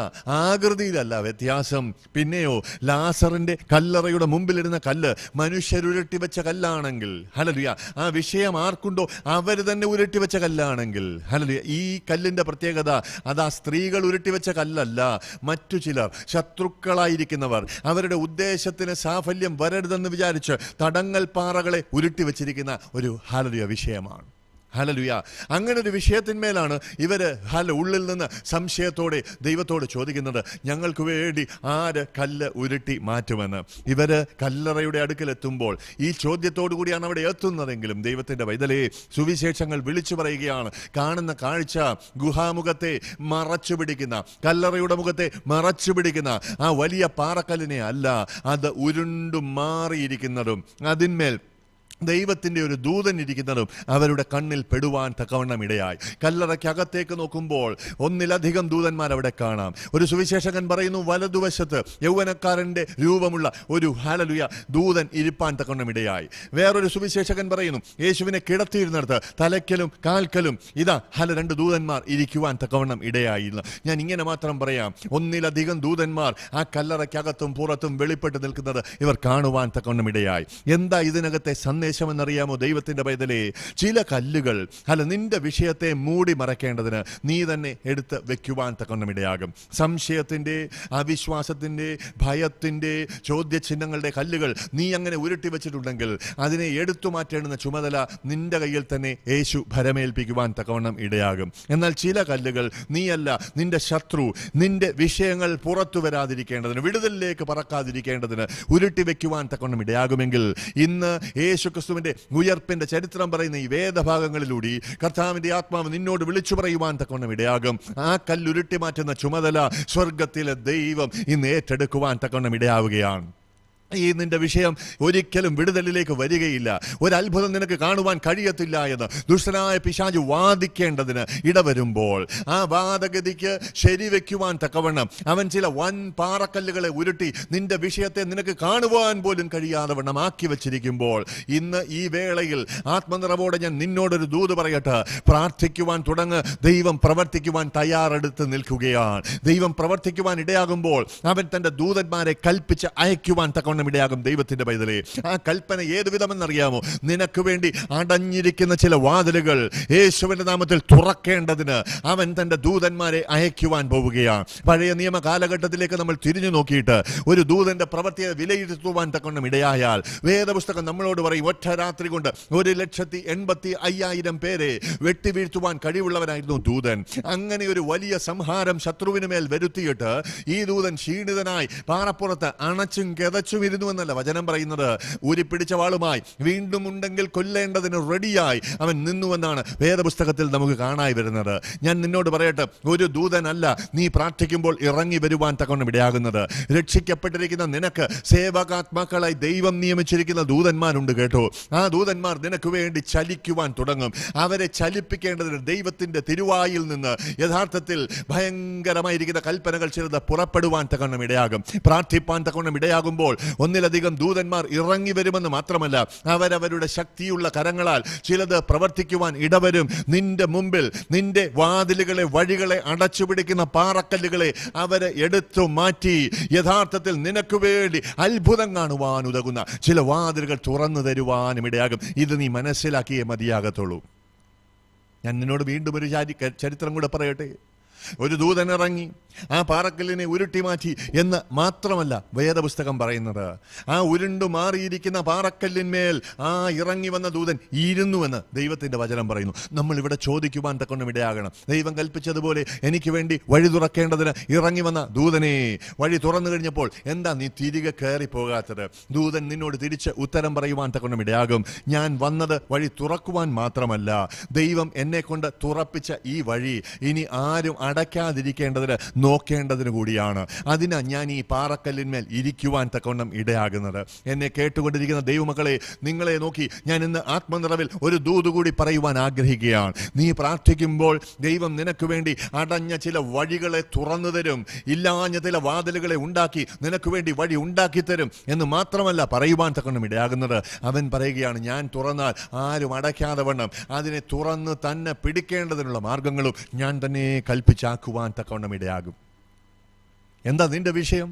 ആകൃതിയിലല്ല വ്യത്യാസം പിന്നെയോ ലാസറിൻ്റെ കല്ലറയുടെ മുമ്പിലിരുന്ന കല്ല് മനുഷ്യരുരട്ടി വെച്ച കല്ലാണെങ്കിൽ ഹലലിയ ആ വിഷയം ആർക്കുണ്ടോ അവർ തന്നെ ഉരുട്ടി വെച്ച കല്ലാണെങ്കിൽ ഹലലിയ ഈ കല്ലിൻ്റെ പ്രത്യേകത അത് ആ സ്ത്രീകൾ ഉരുട്ടിവെച്ച കല്ലല്ല മറ്റു ചിലർ ശത്രുക്കളായിരിക്കുന്നവർ അവരുടെ ഉദ്ദേശത്തിന് സാഫല്യം വരരുതെന്ന് വിചാരിച്ച് തടങ്ങൽ പാറകളെ ഉരുട്ടിവെച്ചിരിക്കുന്ന ഒരു ഹാലറിയ വിഷയമാണ് ഹലലുയ അങ്ങനെ ഒരു വിഷയത്തിന്മേലാണ് ഇവർ ഹല ഉള്ളിൽ നിന്ന് സംശയത്തോടെ ദൈവത്തോട് ചോദിക്കുന്നത് ഞങ്ങൾക്ക് വേണ്ടി ആര് കല്ല് ഉരുട്ടി മാറ്റുമെന്ന് ഇവർ കല്ലറയുടെ അടുക്കലെത്തുമ്പോൾ ഈ ചോദ്യത്തോടു കൂടിയാണ് അവിടെ എത്തുന്നതെങ്കിലും ദൈവത്തിൻ്റെ വൈതലയെ സുവിശേഷങ്ങൾ വിളിച്ചു പറയുകയാണ് കാണുന്ന കാഴ്ച ഗുഹാമുഖത്തെ മറച്ചു പിടിക്കുന്ന കല്ലറയുടെ മുഖത്തെ മറച്ചു പിടിക്കുന്ന ആ വലിയ പാറക്കല്ലിനെ അല്ല അത് ഉരുണ്ടും മാറിയിരിക്കുന്നതും അതിന്മേൽ ദൈവത്തിൻ്റെ ഒരു ദൂതൻ ഇരിക്കുന്നതും അവരുടെ കണ്ണിൽ പെടുവാൻ തക്കവണ്ണം ഇടയായി കല്ലറയ്ക്കകത്തേക്ക് നോക്കുമ്പോൾ ഒന്നിലധികം ദൂതന്മാർ അവിടെ കാണാം ഒരു സുവിശേഷകൻ പറയുന്നു വലതുവശത്ത് യൗവനക്കാരൻ്റെ രൂപമുള്ള ഒരു ഹാലലുയ ദൂതൻ ഇരിപ്പാൻ തക്കവണ്ണം ഇടയായി വേറൊരു സുവിശേഷകൻ പറയുന്നു യേശുവിനെ കിടത്തിയിരുന്നിടത്ത് തലയ്ക്കലും കാൽക്കലും ഇതാ ഹല രണ്ട് ദൂതന്മാർ ഇരിക്കുവാൻ തക്കവണ്ണം ഇടയായിരുന്നു ഞാൻ ഇങ്ങനെ മാത്രം പറയാം ഒന്നിലധികം ദൂതന്മാർ ആ കല്ലറയ്ക്കകത്തും പുറത്തും വെളിപ്പെട്ട് നിൽക്കുന്നത് ഇവർ കാണുവാൻ തക്കവണ്ണം ഇടയായി എന്താ ഇതിനകത്തെ സന്ദേശം എന്നറിയാമോ ദൈവത്തിൻ്റെ പൈതലെ ചില കല്ലുകൾ അല്ല നിന്റെ വിഷയത്തെ മൂടി മറക്കേണ്ടതിന് നീ തന്നെ എടുത്ത് വെക്കുവാൻ തക്കൊന്നും ഇടയാകും സംശയത്തിൻ്റെ അവിശ്വാസത്തിൻ്റെ ഭയത്തിൻ്റെ ചോദ്യചിഹ്നങ്ങളുടെ കല്ലുകൾ നീ അങ്ങനെ ഉരുട്ടി വെച്ചിട്ടുണ്ടെങ്കിൽ അതിനെ എടുത്തു മാറ്റേണ്ടുന്ന ചുമതല നിന്റെ കയ്യിൽ തന്നെ യേശു ഭരമേൽപ്പിക്കുവാൻ തക്കവണ്ണം ഇടയാകും എന്നാൽ ചില കല്ലുകൾ നീയല്ല നിന്റെ ശത്രു നിന്റെ വിഷയങ്ങൾ പുറത്തു വരാതിരിക്കേണ്ടതിന് വിടുതലിലേക്ക് പറക്കാതിരിക്കേണ്ടതിന് ഉരുട്ടി വയ്ക്കുവാൻ തക്കവണ്ണം ഇടയാകുമെങ്കിൽ ഇന്ന് യേശു യേശുക്രിസ്തുവിൻ്റെ ഉയർപ്പിന്റെ ചരിത്രം പറയുന്ന ഈ വേദഭാഗങ്ങളിലൂടെ കർത്താവിന്റെ ആത്മാവ് നിന്നോട് വിളിച്ചു പറയുവാൻ തക്കവണ്ണം ഇടയാകും ആ കല്ലുരുട്ടി മാറ്റുന്ന ചുമതല സ്വർഗത്തിലെ ദൈവം ഇന്ന് ഏറ്റെടുക്കുവാൻ തക്കവണ്ണം ഇടയാവുകയാണ് ഈ നിന്റെ വിഷയം ഒരിക്കലും വിടുതലിലേക്ക് വരികയില്ല ഒരു അത്ഭുതം നിനക്ക് കാണുവാൻ കഴിയത്തില്ല എന്ന് ദുഷ്ടനായ പിശാജ് വാദിക്കേണ്ടതിന് ഇടവരുമ്പോൾ ആ വാദഗതിക്ക് ശരിവെക്കുവാൻ തക്കവണ്ണം അവൻ ചില വൻ പാറക്കല്ലുകളെ ഉരുട്ടി നിന്റെ വിഷയത്തെ നിനക്ക് കാണുവാൻ പോലും കഴിയാതെ വണ്ണം ആക്കി വച്ചിരിക്കുമ്പോൾ ഇന്ന് ഈ വേളയിൽ ആത്മനിറവോടെ ഞാൻ നിന്നോടൊരു ദൂത് പറയട്ടെ പ്രാർത്ഥിക്കുവാൻ തുടങ്ങ് ദൈവം പ്രവർത്തിക്കുവാൻ തയ്യാറെടുത്ത് നിൽക്കുകയാണ് ദൈവം പ്രവർത്തിക്കുവാൻ ഇടയാകുമ്പോൾ അവൻ തൻ്റെ ദൂതന്മാരെ കൽപ്പിച്ച് അയക്കുവാൻ തക്കവണ്ണം ഇടയാകും ദൈവത്തിൻ്റെ പൈതലേ ആ കൽപ്പന ഏത് വിധമെന്നറിയാമോ നിനക്ക് വേണ്ടി അടഞ്ഞിരിക്കുന്ന ചില വാതിലുകൾ യേശുവിൻ്റെ നാമത്തിൽ തുറക്കേണ്ടതിന് അവൻ തൻ്റെ ദൂതന്മാരെ അയക്കുവാൻ പോവുകയാണ് പഴയ നിയമ കാലഘട്ടത്തിലേക്ക് നമ്മൾ തിരിഞ്ഞു നോക്കിയിട്ട് ഒരു ദൂതൻ്റെ പ്രവൃത്തിയെ വിലയിരുത്തുവാൻ തക്കൊണ്ടും ഇടയായാൽ വേദപുസ്തകം നമ്മളോട് പറയും ഒറ്റ രാത്രി കൊണ്ട് ഒരു ലക്ഷത്തി എൺപത്തി അയ്യായിരം പേരെ വെട്ടിവീഴ്ത്തുവാൻ കഴിവുള്ളവനായിരുന്നു ദൂതൻ അങ്ങനെ ഒരു വലിയ സംഹാരം മേൽ വരുത്തിയിട്ട് ഈ ദൂതൻ ക്ഷീണിതനായി പാറപ്പുറത്ത് അണച്ചും കെതച്ചും ഉണ്ടായിരുന്നു എന്നല്ല വചനം പറയുന്നത് പിടിച്ച വാളുമായി വീണ്ടും ഉണ്ടെങ്കിൽ കൊല്ലേണ്ടതിന് റെഡിയായി അവൻ നിന്നുവെന്നാണ് വേദപുസ്തകത്തിൽ നമുക്ക് കാണായി വരുന്നത് ഞാൻ നിന്നോട് പറയട്ടെ ഒരു ദൂതനല്ല നീ പ്രാർത്ഥിക്കുമ്പോൾ ഇറങ്ങി വരുവാൻ തക്കണം ഇടയാകുന്നത് രക്ഷിക്കപ്പെട്ടിരിക്കുന്ന നിനക്ക് സേവകാത്മാക്കളായി ദൈവം നിയമിച്ചിരിക്കുന്ന ദൂതന്മാരുണ്ട് കേട്ടോ ആ ദൂതന്മാർ നിനക്ക് വേണ്ടി ചലിക്കുവാൻ തുടങ്ങും അവരെ ചലിപ്പിക്കേണ്ടതിന് ദൈവത്തിൻ്റെ തിരുവായിൽ നിന്ന് യഥാർത്ഥത്തിൽ ഭയങ്കരമായിരിക്കുന്ന കൽപ്പനകൾ ചിലത് പുറപ്പെടുവാൻ തക്കവണ്ണം ഇടയാകും പ്രാർത്ഥിപ്പാൻ തക്കവണ്ണം ഇടയാകുമ്പോൾ ഒന്നിലധികം ദൂതന്മാർ ഇറങ്ങി വരുമെന്ന് മാത്രമല്ല അവരവരുടെ ശക്തിയുള്ള കരങ്ങളാൽ ചിലത് പ്രവർത്തിക്കുവാൻ ഇടവരും നിന്റെ മുമ്പിൽ നിന്റെ വാതിലുകളെ വഴികളെ അടച്ചുപിടിക്കുന്ന പാറക്കല്ലുകളെ അവരെ എടുത്തു മാറ്റി യഥാർത്ഥത്തിൽ നിനക്ക് വേണ്ടി അത്ഭുതം കാണുവാൻ ഉതകുന്ന ചില വാതിലുകൾ തുറന്നു തരുവാനും ഇടയാകും ഇത് നീ മനസ്സിലാക്കിയേ മതിയാകത്തുള്ളൂ ഞാൻ നിന്നോട് വീണ്ടും ഒരു ചരിത്രം കൂടെ പറയട്ടെ ഒരു ദൂതൻ ഇറങ്ങി ആ പാറക്കല്ലിനെ ഉരുട്ടി മാറ്റി എന്ന് മാത്രമല്ല വേദപുസ്തകം പറയുന്നത് ആ ഉരുണ്ടു മാറിയിരിക്കുന്ന പാറക്കല്ലിന്മേൽ ആ ഇറങ്ങി വന്ന ദൂതൻ ഇരുന്നുവെന്ന് ദൈവത്തിൻ്റെ വചനം പറയുന്നു നമ്മൾ ഇവിടെ ചോദിക്കുവാൻ തക്കൊണ്ടും ഇടയാകണം ദൈവം കൽപ്പിച്ചതുപോലെ എനിക്ക് വേണ്ടി വഴി തുറക്കേണ്ടതിന് ഇറങ്ങി വന്ന ദൂതനെ വഴി തുറന്നു കഴിഞ്ഞപ്പോൾ എന്താ നീ തിരികെ കയറി പോകാത്തത് ദൂതൻ നിന്നോട് തിരിച്ച് ഉത്തരം പറയുവാൻ തക്കൊണ്ടും ഇടയാകും ഞാൻ വന്നത് വഴി തുറക്കുവാൻ മാത്രമല്ല ദൈവം എന്നെ കൊണ്ട് തുറപ്പിച്ച ഈ വഴി ഇനി ആരും അടയ്ക്കാതിരിക്കേണ്ടതിന് നോക്കേണ്ടതിന് കൂടിയാണ് അതിനാ ഞാൻ ഈ പാറക്കല്ലിന്മേൽ ഇരിക്കുവാൻ തക്കവണ്ണം ഇടയാകുന്നത് എന്നെ കേട്ടുകൊണ്ടിരിക്കുന്ന ദൈവമക്കളെ നിങ്ങളെ നോക്കി ഞാൻ ഇന്ന് ആത്മനിറവിൽ ഒരു ദൂത് കൂടി പറയുവാൻ ആഗ്രഹിക്കുകയാണ് നീ പ്രാർത്ഥിക്കുമ്പോൾ ദൈവം നിനക്ക് വേണ്ടി അടഞ്ഞ ചില വഴികളെ തുറന്നു തരും ഇല്ലാഞ്ഞ ചില വാതിലുകളെ ഉണ്ടാക്കി നിനക്ക് വേണ്ടി വഴി ഉണ്ടാക്കി തരും എന്ന് മാത്രമല്ല പറയുവാൻ തക്കണം ഇടയാകുന്നത് അവൻ പറയുകയാണ് ഞാൻ തുറന്നാൽ ആരും അടയ്ക്കാതെ വണ്ണം അതിനെ തുറന്ന് തന്നെ പിടിക്കേണ്ടതിനുള്ള മാർഗങ്ങളും ഞാൻ തന്നെ കൽപ്പിച്ചാക്കുവാൻ തക്കവണ്ണം ഇടയാകും എന്താ നിന്റെ വിഷയം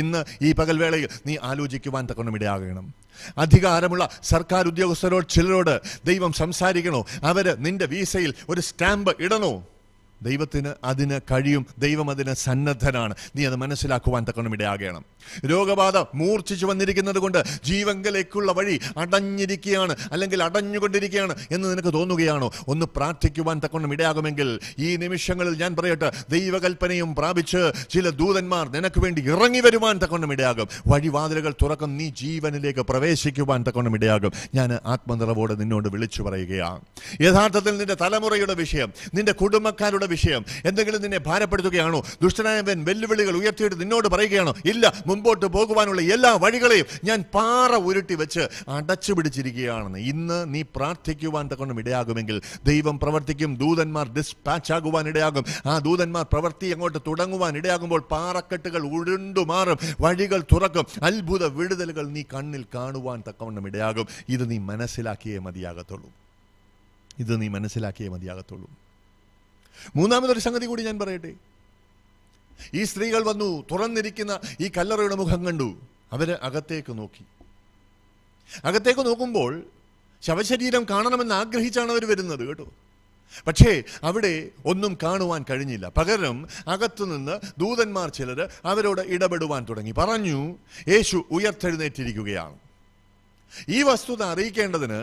ഇന്ന് ഈ പകൽവേളയിൽ നീ ആലോചിക്കുവാൻ തക്കണമിടയാകണം അധികാരമുള്ള സർക്കാർ ഉദ്യോഗസ്ഥരോട് ചിലരോട് ദൈവം സംസാരിക്കണോ അവർ നിന്റെ വീസയിൽ ഒരു സ്റ്റാമ്പ് ഇടണോ ദൈവത്തിന് അതിന് കഴിയും ദൈവം അതിന് സന്നദ്ധനാണ് നീ അത് മനസ്സിലാക്കുവാൻ തക്കണം ഇടയാകണം രോഗബാധ മൂർച്ഛിച്ചു വന്നിരിക്കുന്നത് കൊണ്ട് ജീവങ്കലേക്കുള്ള വഴി അടഞ്ഞിരിക്കുകയാണ് അല്ലെങ്കിൽ അടഞ്ഞുകൊണ്ടിരിക്കുകയാണ് എന്ന് നിനക്ക് തോന്നുകയാണോ ഒന്ന് പ്രാർത്ഥിക്കുവാൻ തക്കണം ഇടയാകുമെങ്കിൽ ഈ നിമിഷങ്ങളിൽ ഞാൻ പറയട്ടെ ദൈവകൽപ്പനയും പ്രാപിച്ച് ചില ദൂതന്മാർ നിനക്ക് വേണ്ടി ഇറങ്ങി വരുവാൻ തക്കണം ഇടയാകും വഴിവാതിലുകൾ തുറക്കും നീ ജീവനിലേക്ക് പ്രവേശിക്കുവാൻ തക്കണം ഇടയാകും ഞാൻ ആത്മനിറവോടെ നിന്നോട് വിളിച്ചു പറയുകയാണ് യഥാർത്ഥത്തിൽ നിന്റെ തലമുറയുടെ വിഷയം നിന്റെ കുടുംബക്കാരുടെ നമ്മുടെ വിഷയം എന്തെങ്കിലും നിന്നെ ഭാരപ്പെടുത്തുകയാണോ ദുഷ്ടനായവൻ വെല്ലുവിളികൾ ഉയർത്തിയിട്ട് നിന്നോട് പറയുകയാണോ ഇല്ല മുമ്പോട്ട് പോകുവാനുള്ള എല്ലാ വഴികളെയും ഞാൻ പാറ ഉരുട്ടി വെച്ച് അടച്ചു പിടിച്ചിരിക്കുകയാണെന്ന് ഇന്ന് നീ പ്രാർത്ഥിക്കുവാൻ തക്കൊണ്ടും ഇടയാകുമെങ്കിൽ ദൈവം പ്രവർത്തിക്കും ദൂതന്മാർ ഡിസ്പാച്ച് ആകുവാൻ ഇടയാകും ആ ദൂതന്മാർ പ്രവർത്തി അങ്ങോട്ട് തുടങ്ങുവാൻ ഇടയാകുമ്പോൾ പാറക്കെട്ടുകൾ ഉരുണ്ടുമാറും വഴികൾ തുറക്കും അത്ഭുത വിടുതലുകൾ നീ കണ്ണിൽ കാണുവാൻ തക്കവണ്ണം ഇടയാകും ഇത് നീ മനസ്സിലാക്കിയേ മതിയാകത്തുള്ളൂ ഇത് നീ മനസ്സിലാക്കിയേ മതിയാകത്തുള്ളൂ മൂന്നാമതൊരു സംഗതി കൂടി ഞാൻ പറയട്ടെ ഈ സ്ത്രീകൾ വന്നു തുറന്നിരിക്കുന്ന ഈ കല്ലറയുടെ മുഖം കണ്ടു അവർ അകത്തേക്ക് നോക്കി അകത്തേക്ക് നോക്കുമ്പോൾ ശവശരീരം കാണണമെന്ന് ആഗ്രഹിച്ചാണ് അവർ വരുന്നത് കേട്ടോ പക്ഷേ അവിടെ ഒന്നും കാണുവാൻ കഴിഞ്ഞില്ല പകരം അകത്തുനിന്ന് ദൂതന്മാർ ചിലർ അവരോട് ഇടപെടുവാൻ തുടങ്ങി പറഞ്ഞു യേശു ഉയർത്തെഴുന്നേറ്റിരിക്കുകയാണ് ഈ വസ്തുത അറിയിക്കേണ്ടതിന്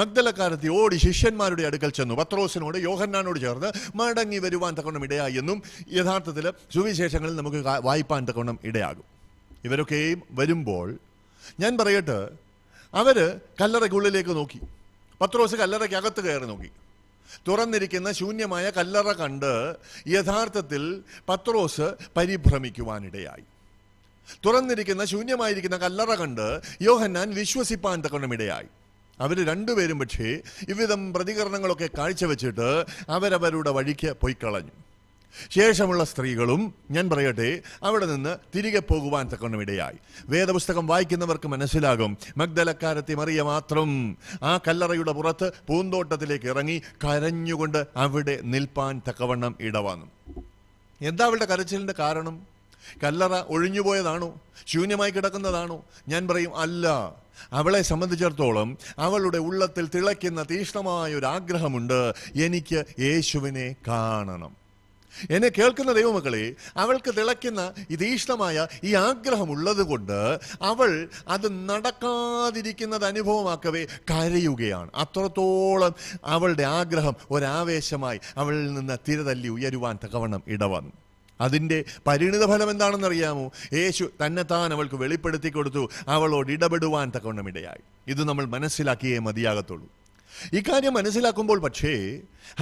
മഗ്ദലക്കാരത്തി ഓടി ശിഷ്യന്മാരുടെ അടുക്കൽ ചെന്നു പത്രോസിനോട് യോഹന്നാനോട് ചേർന്ന് മടങ്ങി വരുവാൻ തക്കോണം ഇടയായി എന്നും യഥാർത്ഥത്തിൽ സുവിശേഷങ്ങളിൽ നമുക്ക് വായ്പാൻ തക്കോണം ഇടയാകും ഇവരൊക്കെയും വരുമ്പോൾ ഞാൻ പറയട്ടെ അവർ കല്ലറയ്ക്കുള്ളിലേക്ക് നോക്കി പത്രോസ് കല്ലറയ്ക്കകത്ത് കയറി നോക്കി തുറന്നിരിക്കുന്ന ശൂന്യമായ കല്ലറ കണ്ട് യഥാർത്ഥത്തിൽ പത്രോസ് പരിഭ്രമിക്കുവാനിടയായി തുറന്നിരിക്കുന്ന ശൂന്യമായിരിക്കുന്ന കല്ലറ കണ്ട് യോഹന്നാൻ വിശ്വസിപ്പാൻ ഇടയായി അവർ രണ്ടുപേരും പക്ഷേ ഇവിധം പ്രതികരണങ്ങളൊക്കെ കാഴ്ചവെച്ചിട്ട് അവരവരുടെ വഴിക്ക് പോയി കളഞ്ഞു ശേഷമുള്ള സ്ത്രീകളും ഞാൻ പറയട്ടെ അവിടെ നിന്ന് തിരികെ പോകുവാൻ തക്കണമിടയായി വേദപുസ്തകം വായിക്കുന്നവർക്ക് മനസ്സിലാകും മഗ്ദലക്കാരത്തി മറിയ മാത്രം ആ കല്ലറയുടെ പുറത്ത് പൂന്തോട്ടത്തിലേക്ക് ഇറങ്ങി കരഞ്ഞുകൊണ്ട് അവിടെ നിൽപ്പാൻ തക്കവണ്ണം ഇടവാന്നു എന്താ അവളുടെ കരച്ചിലിൻ്റെ കാരണം കല്ലറ ഒഴിഞ്ഞുപോയതാണോ ശൂന്യമായി കിടക്കുന്നതാണോ ഞാൻ പറയും അല്ല അവളെ സംബന്ധിച്ചിടത്തോളം അവളുടെ ഉള്ളത്തിൽ തിളയ്ക്കുന്ന തീഷ്ണമായ ഒരു ആഗ്രഹമുണ്ട് എനിക്ക് യേശുവിനെ കാണണം എന്നെ കേൾക്കുന്ന ദൈവമക്കളെ അവൾക്ക് തിളയ്ക്കുന്ന തീഷ്ണമായ ഈ ആഗ്രഹമുള്ളത് കൊണ്ട് അവൾ അത് നടക്കാതിരിക്കുന്നത് അനുഭവമാക്കവേ കരയുകയാണ് അത്രത്തോളം അവളുടെ ആഗ്രഹം ഒരാവേശമായി അവളിൽ നിന്ന് തിരതല്ലി ഉയരുവാൻ തകവണ്ണം ഇടവന്നു അതിൻ്റെ പരിണിതഫലം എന്താണെന്നറിയാമോ യേശു തന്നെത്താൻ അവൾക്ക് വെളിപ്പെടുത്തി കൊടുത്തു അവളോട് ഇടപെടുവാൻ തക്കവണ്ണം ഇടയായി ഇത് നമ്മൾ മനസ്സിലാക്കിയേ മതിയാകത്തുള്ളൂ ഇക്കാര്യം മനസ്സിലാക്കുമ്പോൾ പക്ഷേ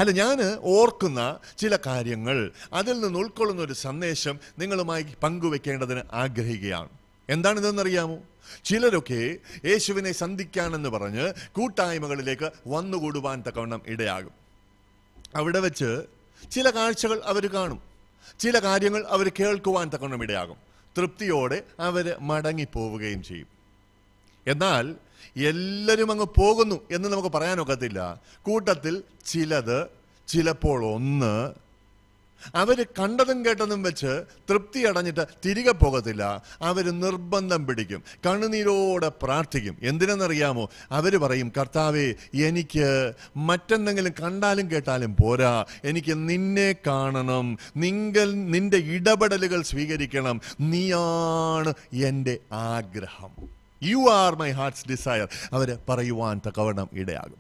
അല്ല ഞാൻ ഓർക്കുന്ന ചില കാര്യങ്ങൾ അതിൽ നിന്ന് ഉൾക്കൊള്ളുന്ന ഒരു സന്ദേശം നിങ്ങളുമായി പങ്കുവെക്കേണ്ടതിന് ആഗ്രഹിക്കുകയാണ് എന്താണിതെന്നറിയാമോ ചിലരൊക്കെ യേശുവിനെ സന്ധിക്കാനെന്ന് പറഞ്ഞ് കൂട്ടായ്മകളിലേക്ക് വന്നുകൂടുവാൻ തക്കവണ്ണം ഇടയാകും അവിടെ വെച്ച് ചില കാഴ്ചകൾ അവർ കാണും ചില കാര്യങ്ങൾ അവർ കേൾക്കുവാൻ തക്കണം ഇടയാകും തൃപ്തിയോടെ അവർ മടങ്ങിപ്പോവുകയും ചെയ്യും എന്നാൽ എല്ലാവരും അങ്ങ് പോകുന്നു എന്ന് നമുക്ക് പറയാനൊക്കത്തില്ല കൂട്ടത്തിൽ ചിലത് ചിലപ്പോൾ ഒന്ന് അവർ കണ്ടതും കേട്ടതും വെച്ച് തൃപ്തി അടഞ്ഞിട്ട് തിരികെ പോകത്തില്ല അവർ നിർബന്ധം പിടിക്കും കണ്ണുനീരോടെ പ്രാർത്ഥിക്കും എന്തിനെന്നറിയാമോ അവർ പറയും കർത്താവേ എനിക്ക് മറ്റെന്തെങ്കിലും കണ്ടാലും കേട്ടാലും പോരാ എനിക്ക് നിന്നെ കാണണം നിങ്ങൾ നിൻ്റെ ഇടപെടലുകൾ സ്വീകരിക്കണം നീയാണ് എൻ്റെ ആഗ്രഹം you are my heart's desire അവർ പറയുവാൻ തക്കവണ്ണം ഇടയാകും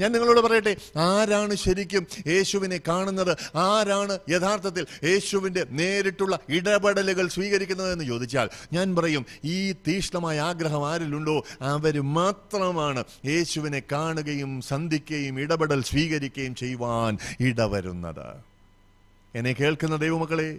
ഞാൻ നിങ്ങളോട് പറയട്ടെ ആരാണ് ശരിക്കും യേശുവിനെ കാണുന്നത് ആരാണ് യഥാർത്ഥത്തിൽ യേശുവിൻ്റെ നേരിട്ടുള്ള ഇടപെടലുകൾ സ്വീകരിക്കുന്നതെന്ന് ചോദിച്ചാൽ ഞാൻ പറയും ഈ തീഷ്ണമായ ആഗ്രഹം ആരിലുണ്ടോ അവർ മാത്രമാണ് യേശുവിനെ കാണുകയും സന്ധിക്കുകയും ഇടപെടൽ സ്വീകരിക്കുകയും ചെയ്യുവാൻ ഇടവരുന്നത് എന്നെ കേൾക്കുന്ന ദൈവമക്കളെ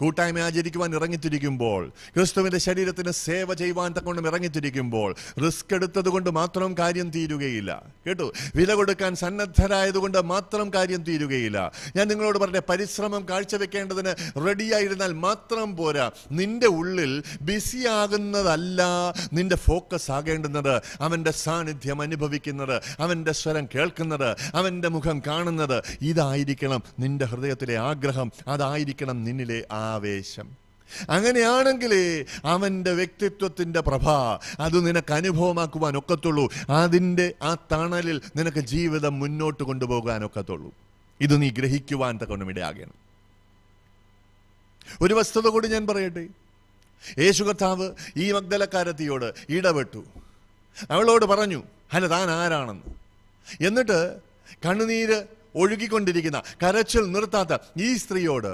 കൂട്ടായ്മ ആചരിക്കുവാൻ ഇറങ്ങിത്തിരിക്കുമ്പോൾ ക്രിസ്തുവിൻ്റെ ശരീരത്തിന് സേവ ചെയ്യുവാൻ തക്കൊണ്ടും ഇറങ്ങിത്തിരിക്കുമ്പോൾ റിസ്ക് എടുത്തതുകൊണ്ട് മാത്രം കാര്യം തീരുകയില്ല കേട്ടു വില കൊടുക്കാൻ സന്നദ്ധരായതുകൊണ്ട് മാത്രം കാര്യം തീരുകയില്ല ഞാൻ നിങ്ങളോട് പറഞ്ഞ പരിശ്രമം കാഴ്ചവെക്കേണ്ടതിന് റെഡിയായിരുന്നാൽ മാത്രം പോരാ നിന്റെ ഉള്ളിൽ ബിസി ആകുന്നതല്ല നിന്റെ ഫോക്കസ് ആകേണ്ടുന്നത് അവൻ്റെ സാന്നിധ്യം അനുഭവിക്കുന്നത് അവൻ്റെ സ്വരം കേൾക്കുന്നത് അവൻ്റെ മുഖം കാണുന്നത് ഇതായിരിക്കണം നിന്റെ ഹൃദയത്തിലെ ആഗ്രഹം അതായിരിക്കണം നിന്നിലെ ആവേശം അങ്ങനെയാണെങ്കിലേ അവൻ്റെ വ്യക്തിത്വത്തിൻ്റെ പ്രഭ അത് നിനക്ക് അനുഭവമാക്കുവാൻ ഒക്കത്തുള്ളൂ അതിൻ്റെ ആ തണലിൽ നിനക്ക് ജീവിതം മുന്നോട്ട് കൊണ്ടുപോകാനൊക്കത്തുള്ളൂ ഇത് നീ ഗ്രഹിക്കുവാൻ തക്കവണ്ണം ഇടയാകണം ഒരു വസ്തുത കൂടി ഞാൻ പറയട്ടെ യേശു കർത്താവ് ഈ മഗ്ദലക്കാരത്തിയോട് ഇടപെട്ടു അവളോട് പറഞ്ഞു അല്ല താൻ ആരാണെന്ന് എന്നിട്ട് കണ്ണുനീര് ഒഴുകിക്കൊണ്ടിരിക്കുന്ന കരച്ചിൽ നിർത്താത്ത ഈ സ്ത്രീയോട്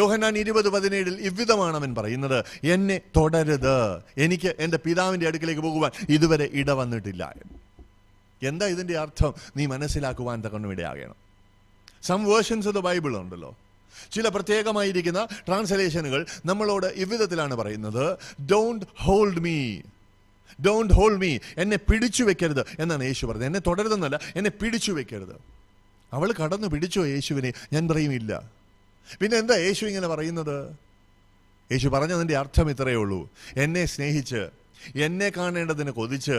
യോഹനാൻ ഇരുപത് പതിനേഴിൽ ഇவ்விதമാണ് അവൻ പറയുന്നത് എന്നെ തുടരുത് എനിക്ക് എൻ്റെ പിതാവിൻ്റെ അടുക്കിലേക്ക് പോകുവാൻ ഇതുവരെ ഇട വന്നിട്ടില്ല എന്താ ഇതിൻ്റെ അർത്ഥം നീ മനസ്സിലാക്കുവാൻ തക്കണ്ണും ഇടയാകണം some versions of the Bible ഉണ്ടല്ലോ ചില പ്രത്യേകമായിരിക്കുന്ന ട്രാൻസ്ലേഷനുകൾ നമ്മളോട് ഇவ்விதത്തിലാണ് പറയുന്നത് don't hold me don't hold me എന്നെ പിടിച്ചു വെക്കരുത് എന്നാണ് യേശു പറഞ്ഞത് എന്നെ തുടരുതെന്നല്ല എന്നെ പിടിച്ചു വെക്കരുത് അവൾ കടന്നു പിടിച്ചോ യേശുവിനെ ഞാൻ പറയുമില്ല പിന്നെ എന്താ യേശു ഇങ്ങനെ പറയുന്നത് യേശു പറഞ്ഞതിൻ്റെ അർത്ഥം ഇത്രയേ ഉള്ളൂ എന്നെ സ്നേഹിച്ച് എന്നെ കാണേണ്ടതിന് കൊതിച്ച്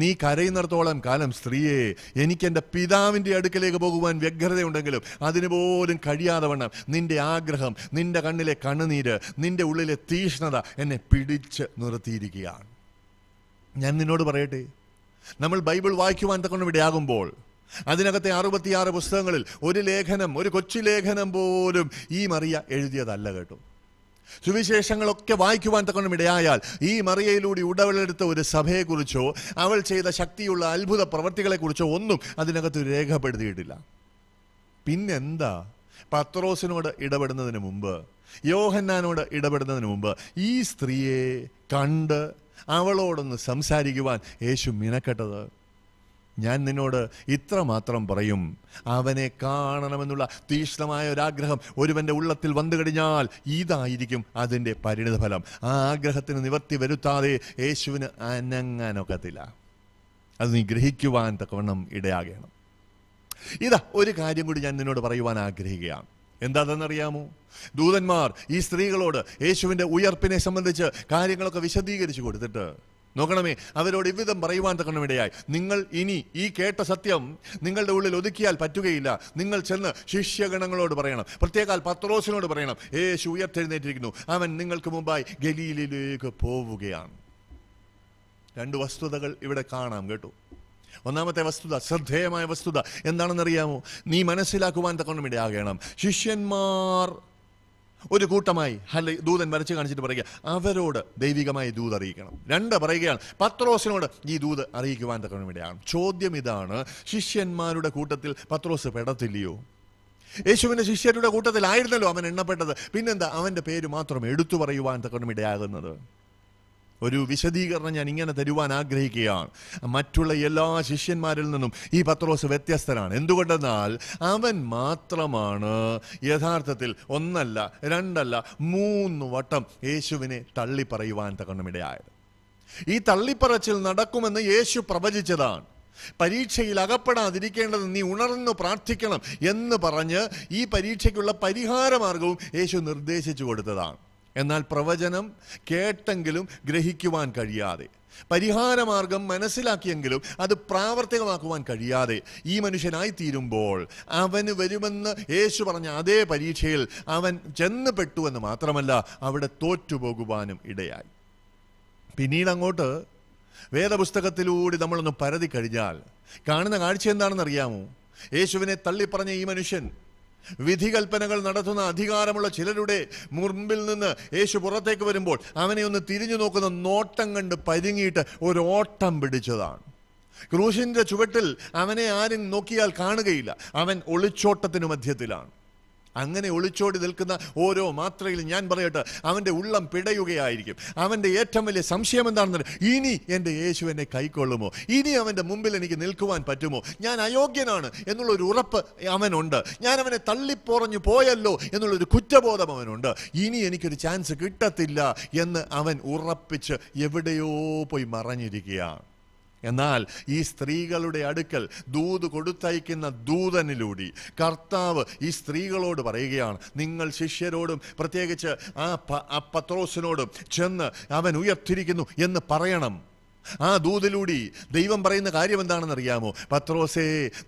നീ കരയുന്നിടത്തോളം കാലം സ്ത്രീയെ എനിക്ക് എൻ്റെ പിതാവിൻ്റെ അടുക്കലേക്ക് പോകുവാൻ വ്യഗ്രതയുണ്ടെങ്കിലും അതിനുപോലും കഴിയാതെ വണ്ണം നിൻ്റെ ആഗ്രഹം നിൻ്റെ കണ്ണിലെ കണ്ണുനീര് നിൻ്റെ ഉള്ളിലെ തീഷ്ണത എന്നെ പിടിച്ച് നിർത്തിയിരിക്കുകയാണ് ഞാൻ നിന്നോട് പറയട്ടെ നമ്മൾ ബൈബിൾ വായിക്കുവാൻ തക്കൊണ്ട് ഇവിടെയാകുമ്പോൾ അതിനകത്തെ അറുപത്തിയാറ് പുസ്തകങ്ങളിൽ ഒരു ലേഖനം ഒരു കൊച്ചു ലേഖനം പോലും ഈ മറിയ എഴുതിയതല്ല കേട്ടോ സുവിശേഷങ്ങളൊക്കെ വായിക്കുവാൻ തക്കണം ഇടയായാൽ ഈ മറിയയിലൂടെ ഉടവെടുത്ത ഒരു സഭയെക്കുറിച്ചോ അവൾ ചെയ്ത ശക്തിയുള്ള അത്ഭുത പ്രവർത്തികളെക്കുറിച്ചോ ഒന്നും അതിനകത്ത് രേഖപ്പെടുത്തിയിട്ടില്ല പിന്നെന്താ പത്രോസിനോട് ഇടപെടുന്നതിന് മുമ്പ് യോഹന്നാനോട് ഇടപെടുന്നതിന് മുമ്പ് ഈ സ്ത്രീയെ കണ്ട് അവളോടൊന്ന് സംസാരിക്കുവാൻ യേശു മിനക്കെട്ടത് ഞാൻ നിന്നോട് ഇത്രമാത്രം പറയും അവനെ കാണണമെന്നുള്ള തീഷ്ണമായ ഒരാഗ്രഹം ഒരുവൻ്റെ ഉള്ളത്തിൽ വന്നു കഴിഞ്ഞാൽ ഇതായിരിക്കും അതിൻ്റെ പരിണിതഫലം ആ ആഗ്രഹത്തിന് നിവർത്തി വരുത്താതെ യേശുവിന് അനങ്ങാനൊക്കത്തില്ല അത് നീ ഗ്രഹിക്കുവാൻ തക്കവണ്ണം ഇടയാകണം ഇതാ ഒരു കാര്യം കൂടി ഞാൻ നിന്നോട് പറയുവാൻ ആഗ്രഹിക്കുകയാണ് എന്താണെന്നറിയാമോ ദൂതന്മാർ ഈ സ്ത്രീകളോട് യേശുവിൻ്റെ ഉയർപ്പിനെ സംബന്ധിച്ച് കാര്യങ്ങളൊക്കെ വിശദീകരിച്ചു കൊടുത്തിട്ട് നോക്കണമേ അവരോട് ഇവിധം പറയുവാൻ തക്കണമിടയായി നിങ്ങൾ ഇനി ഈ കേട്ട സത്യം നിങ്ങളുടെ ഉള്ളിൽ ഒതുക്കിയാൽ പറ്റുകയില്ല നിങ്ങൾ ചെന്ന് ശിഷ്യഗണങ്ങളോട് പറയണം പ്രത്യേകാൽ പത്രോസിനോട് പറയണം യേശു ഉയർത്തെഴുന്നേറ്റിരിക്കുന്നു അവൻ നിങ്ങൾക്ക് മുമ്പായി ഗലീലിലേക്ക് പോവുകയാണ് രണ്ട് വസ്തുതകൾ ഇവിടെ കാണാം കേട്ടോ ഒന്നാമത്തെ വസ്തുത ശ്രദ്ധേയമായ വസ്തുത എന്താണെന്നറിയാമോ നീ മനസ്സിലാക്കുവാൻ തക്കണമിടയാകണം ശിഷ്യന്മാർ ഒരു കൂട്ടമായി അല്ലെ ദൂതൻ വരച്ച് കാണിച്ചിട്ട് പറയുക അവരോട് ദൈവികമായി ദൂത് അറിയിക്കണം രണ്ട് പറയുകയാണ് പത്രോസിനോട് ഈ ദൂത് അറിയിക്കുവാൻ തക്ക വേണ്ടിയാണ് ചോദ്യം ഇതാണ് ശിഷ്യന്മാരുടെ കൂട്ടത്തിൽ പത്രോസ് പെടത്തില്ലയോ യേശുവിൻ്റെ ശിഷ്യരുടെ കൂട്ടത്തിലായിരുന്നല്ലോ അവൻ എണ്ണപ്പെട്ടത് പിന്നെന്താ അവൻ്റെ പേര് മാത്രം എടുത്തു പറയുവാൻ തക്കണമിടയാകുന്നത് ഒരു വിശദീകരണം ഞാൻ ഇങ്ങനെ തരുവാൻ ആഗ്രഹിക്കുകയാണ് മറ്റുള്ള എല്ലാ ശിഷ്യന്മാരിൽ നിന്നും ഈ പത്രോസ് വ്യത്യസ്തനാണ് എന്തുകൊണ്ടെന്നാൽ അവൻ മാത്രമാണ് യഥാർത്ഥത്തിൽ ഒന്നല്ല രണ്ടല്ല മൂന്ന് വട്ടം യേശുവിനെ തള്ളിപ്പറയുവാൻ തകണമിടയായത് ഈ തള്ളിപ്പറച്ചിൽ നടക്കുമെന്ന് യേശു പ്രവചിച്ചതാണ് പരീക്ഷയിൽ അകപ്പെടാതിരിക്കേണ്ടത് നീ ഉണർന്നു പ്രാർത്ഥിക്കണം എന്ന് പറഞ്ഞ് ഈ പരീക്ഷയ്ക്കുള്ള പരിഹാരമാർഗവും യേശു നിർദ്ദേശിച്ചു കൊടുത്തതാണ് എന്നാൽ പ്രവചനം കേട്ടെങ്കിലും ഗ്രഹിക്കുവാൻ കഴിയാതെ പരിഹാരമാർഗം മനസ്സിലാക്കിയെങ്കിലും അത് പ്രാവർത്തികമാക്കുവാൻ കഴിയാതെ ഈ മനുഷ്യനായി തീരുമ്പോൾ അവന് വരുമെന്ന് യേശു പറഞ്ഞ അതേ പരീക്ഷയിൽ അവൻ ചെന്നപ്പെട്ടു എന്ന് മാത്രമല്ല അവിടെ തോറ്റുപോകുവാനും ഇടയായി പിന്നീട് അങ്ങോട്ട് വേദപുസ്തകത്തിലൂടെ നമ്മളൊന്ന് പരതി കഴിഞ്ഞാൽ കാണുന്ന കാഴ്ച എന്താണെന്ന് അറിയാമോ യേശുവിനെ തള്ളിപ്പറഞ്ഞ ഈ മനുഷ്യൻ വിധികൽപ്പനകൾ നടത്തുന്ന അധികാരമുള്ള ചിലരുടെ മുമ്പിൽ നിന്ന് യേശു പുറത്തേക്ക് വരുമ്പോൾ അവനെ ഒന്ന് തിരിഞ്ഞു നോക്കുന്ന നോട്ടം കണ്ട് പരുങ്ങിയിട്ട് ഒരു ഓട്ടം പിടിച്ചതാണ് ക്രൂശിൻ്റെ ചുവട്ടിൽ അവനെ ആരും നോക്കിയാൽ കാണുകയില്ല അവൻ ഒളിച്ചോട്ടത്തിനു മധ്യത്തിലാണ് അങ്ങനെ ഒളിച്ചോടി നിൽക്കുന്ന ഓരോ മാത്രയിൽ ഞാൻ പറയട്ടെ അവൻ്റെ ഉള്ളം പിടയുകയായിരിക്കും അവൻ്റെ ഏറ്റവും വലിയ സംശയം എന്താണെന്ന് ഇനി എൻ്റെ യേശു എന്നെ കൈക്കൊള്ളുമോ ഇനി അവൻ്റെ മുമ്പിൽ എനിക്ക് നിൽക്കുവാൻ പറ്റുമോ ഞാൻ അയോഗ്യനാണ് എന്നുള്ളൊരു ഉറപ്പ് അവനുണ്ട് ഞാൻ അവനെ തള്ളിപ്പോറഞ്ഞു പോയല്ലോ എന്നുള്ളൊരു കുറ്റബോധം അവനുണ്ട് ഇനി എനിക്കൊരു ചാൻസ് കിട്ടത്തില്ല എന്ന് അവൻ ഉറപ്പിച്ച് എവിടെയോ പോയി മറഞ്ഞിരിക്കുകയാണ് എന്നാൽ ഈ സ്ത്രീകളുടെ അടുക്കൽ ദൂത് കൊടുത്തയക്കുന്ന ദൂതനിലൂടെ കർത്താവ് ഈ സ്ത്രീകളോട് പറയുകയാണ് നിങ്ങൾ ശിഷ്യരോടും പ്രത്യേകിച്ച് ആ പത്രോസിനോടും ചെന്ന് അവൻ ഉയർത്തിരിക്കുന്നു എന്ന് പറയണം ആ ദൂതിലൂടി ദൈവം പറയുന്ന കാര്യം എന്താണെന്ന് അറിയാമോ പത്രോസേ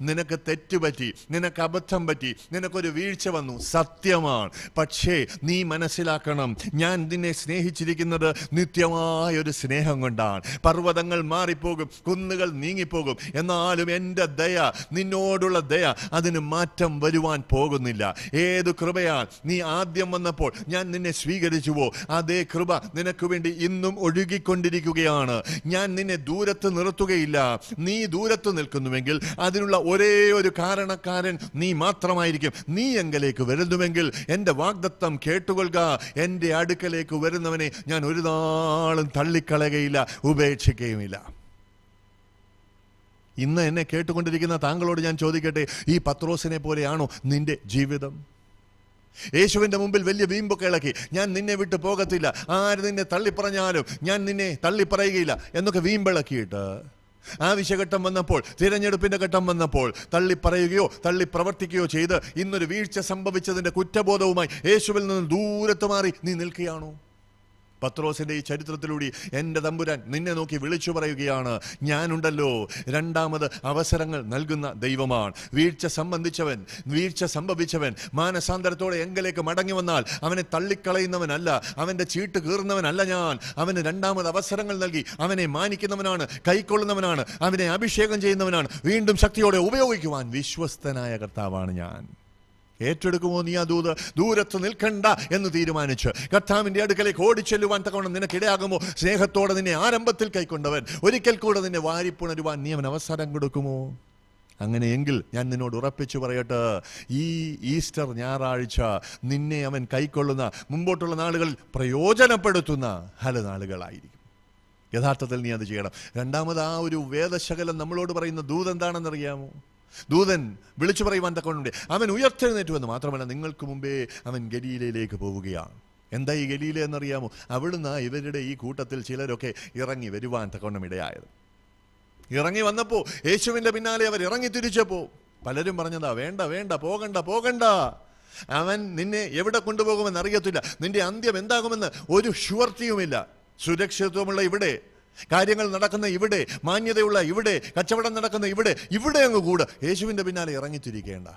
നിനക്ക് തെറ്റുപറ്റി നിനക്ക് അബദ്ധം പറ്റി നിനക്കൊരു വീഴ്ച വന്നു സത്യമാണ് പക്ഷേ നീ മനസ്സിലാക്കണം ഞാൻ നിന്നെ സ്നേഹിച്ചിരിക്കുന്നത് നിത്യമായ ഒരു സ്നേഹം കൊണ്ടാണ് പർവ്വതങ്ങൾ മാറിപ്പോകും കുന്നുകൾ നീങ്ങിപ്പോകും എന്നാലും എൻ്റെ ദയ നിന്നോടുള്ള ദയ അതിന് മാറ്റം വരുവാൻ പോകുന്നില്ല ഏത് കൃപയാൽ നീ ആദ്യം വന്നപ്പോൾ ഞാൻ നിന്നെ സ്വീകരിച്ചുവോ അതേ കൃപ നിനക്ക് വേണ്ടി ഇന്നും ഒഴുകിക്കൊണ്ടിരിക്കുകയാണ് ഞാൻ ഞാൻ നിന്നെ ദൂരത്ത് നിർത്തുകയില്ല നീ ദൂരത്ത് നിൽക്കുന്നുവെങ്കിൽ അതിനുള്ള ഒരേ ഒരു കാരണക്കാരൻ നീ മാത്രമായിരിക്കും നീ എങ്കിലേക്ക് വരുന്നുവെങ്കിൽ എൻ്റെ വാഗ്ദത്തം കേട്ടുകൊള്ളുക എൻ്റെ അടുക്കലേക്ക് വരുന്നവനെ ഞാൻ ഒരു നാളും തള്ളിക്കളയുകയില്ല ഉപേക്ഷിക്കുകയുമില്ല ഇന്ന് എന്നെ കേട്ടുകൊണ്ടിരിക്കുന്ന താങ്കളോട് ഞാൻ ചോദിക്കട്ടെ ഈ പത്രോസിനെ പോലെയാണോ നിന്റെ ജീവിതം യേശുവിൻ്റെ മുമ്പിൽ വലിയ വീമ്പൊക്കെ ഇളക്കി ഞാൻ നിന്നെ വിട്ട് പോകത്തില്ല ആര് നിന്നെ തള്ളിപ്പറഞ്ഞാലും ഞാൻ നിന്നെ തള്ളിപ്പറയുകയില്ല എന്നൊക്കെ വീമ്പിളക്കിയിട്ട് ആവശ്യഘട്ടം വന്നപ്പോൾ തിരഞ്ഞെടുപ്പിൻ്റെ ഘട്ടം വന്നപ്പോൾ തള്ളിപ്പറയുകയോ തള്ളി പ്രവർത്തിക്കുകയോ ചെയ്ത് ഇന്നൊരു വീഴ്ച സംഭവിച്ചതിൻ്റെ കുറ്റബോധവുമായി യേശുവിൽ നിന്ന് ദൂരത്ത് മാറി നീ നിൽക്കുകയാണോ പത്രോസിന്റെ ഈ ചരിത്രത്തിലൂടെ എൻ്റെ തമ്പുരാൻ നിന്നെ നോക്കി വിളിച്ചു പറയുകയാണ് ഞാനുണ്ടല്ലോ രണ്ടാമത് അവസരങ്ങൾ നൽകുന്ന ദൈവമാണ് വീഴ്ച സംബന്ധിച്ചവൻ വീഴ്ച സംഭവിച്ചവൻ മാനസാന്തരത്തോടെ എങ്കിലേക്ക് മടങ്ങി വന്നാൽ അവനെ തള്ളിക്കളയുന്നവനല്ല അവൻ്റെ ചീട്ട് കീറുന്നവനല്ല ഞാൻ അവന് രണ്ടാമത് അവസരങ്ങൾ നൽകി അവനെ മാനിക്കുന്നവനാണ് കൈക്കൊള്ളുന്നവനാണ് അവനെ അഭിഷേകം ചെയ്യുന്നവനാണ് വീണ്ടും ശക്തിയോടെ ഉപയോഗിക്കുവാൻ വിശ്വസ്തനായ കർത്താവാണ് ഞാൻ ഏറ്റെടുക്കുമോ നീ ആ ദൂത് ദൂരത്ത് നിൽക്കണ്ട എന്ന് തീരുമാനിച്ച് കർത്താവിൻ്റെ അടുക്കലേക്ക് ഓടിച്ചെല്ലുവാൻ തക്കവണ്ണം നിനക്കിടയാകുമോ സ്നേഹത്തോടെ നിന്നെ ആരംഭത്തിൽ കൈക്കൊണ്ടവൻ ഒരിക്കൽ കൂടെ നിന്നെ വാരിപ്പുണരുവാൻ നീ അവൻ അവസരം കൊടുക്കുമോ അങ്ങനെയെങ്കിൽ ഞാൻ നിന്നോട് ഉറപ്പിച്ചു പറയട്ടെ ഈ ഈസ്റ്റർ ഞായറാഴ്ച നിന്നെ അവൻ കൈക്കൊള്ളുന്ന മുമ്പോട്ടുള്ള നാളുകളിൽ പ്രയോജനപ്പെടുത്തുന്ന ഹല നാളുകളായിരിക്കും യഥാർത്ഥത്തിൽ നീ അത് ചെയ്യണം രണ്ടാമത് ആ ഒരു വേദശകലം നമ്മളോട് പറയുന്ന ദൂതെന്താണെന്നറിയാമോ ദൂതൻ വിളിച്ചു പറയുവാൻ തക്കവണ്ണുണ്ട് അവൻ ഉയർത്തെഴുന്നേറ്റു വന്നു മാത്രമല്ല നിങ്ങൾക്ക് മുമ്പേ അവൻ ഗലീലയിലേക്ക് പോവുകയാണ് എന്താ ഈ ഗലീല എന്നറിയാമോ അവിടുന്ന് ഇവരുടെ ഈ കൂട്ടത്തിൽ ചിലരൊക്കെ ഇറങ്ങി വരുവാൻ തക്കവണ്ണം ഇടയായത് ഇറങ്ങി വന്നപ്പോൾ യേശുവിൻ്റെ പിന്നാലെ അവർ ഇറങ്ങി തിരിച്ചപ്പോൾ പലരും പറഞ്ഞതാ വേണ്ട വേണ്ട പോകണ്ട പോകണ്ട അവൻ നിന്നെ എവിടെ കൊണ്ടുപോകുമെന്ന് അറിയത്തില്ല നിന്റെ അന്ത്യം എന്താകുമെന്ന് ഒരു ഷുവർത്തിയുമില്ല സുരക്ഷിതത്വമുള്ള ഇവിടെ കാര്യങ്ങൾ നടക്കുന്ന ഇവിടെ മാന്യതയുള്ള ഇവിടെ കച്ചവടം നടക്കുന്ന ഇവിടെ ഇവിടെ അങ്ങ് കൂടെ യേശുവിൻ്റെ പിന്നാലെ ഇറങ്ങിത്തിരിക്കേണ്ട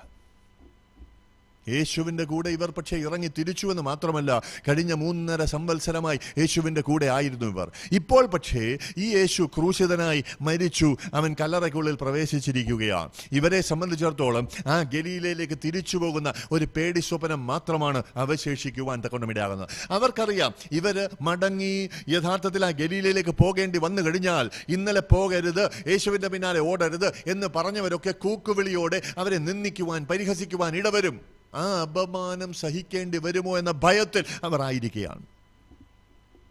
യേശുവിൻ്റെ കൂടെ ഇവർ പക്ഷേ ഇറങ്ങി തിരിച്ചുവെന്ന് മാത്രമല്ല കഴിഞ്ഞ മൂന്നര സംവത്സരമായി യേശുവിൻ്റെ കൂടെ ആയിരുന്നു ഇവർ ഇപ്പോൾ പക്ഷേ ഈ യേശു ക്രൂശിതനായി മരിച്ചു അവൻ കല്ലറയ്ക്കുള്ളിൽ പ്രവേശിച്ചിരിക്കുകയാണ് ഇവരെ സംബന്ധിച്ചിടത്തോളം ആ ഗലീലയിലേക്ക് തിരിച്ചു പോകുന്ന ഒരു പേടി സ്വപ്നം മാത്രമാണ് അവശേഷിക്കുവാൻ തക്കൊണ്ടുമിടയാകുന്നത് അവർക്കറിയാം ഇവർ മടങ്ങി യഥാർത്ഥത്തിൽ ആ ഗലീലയിലേക്ക് പോകേണ്ടി വന്നു കഴിഞ്ഞാൽ ഇന്നലെ പോകരുത് യേശുവിൻ്റെ പിന്നാലെ ഓടരുത് എന്ന് പറഞ്ഞവരൊക്കെ കൂക്കുവിളിയോടെ അവരെ നിന്ദിക്കുവാൻ പരിഹസിക്കുവാൻ ഇടവരും ആ അപമാനം സഹിക്കേണ്ടി വരുമോ എന്ന ഭയത്തിൽ അവർ ആയിരിക്കുകയാണ്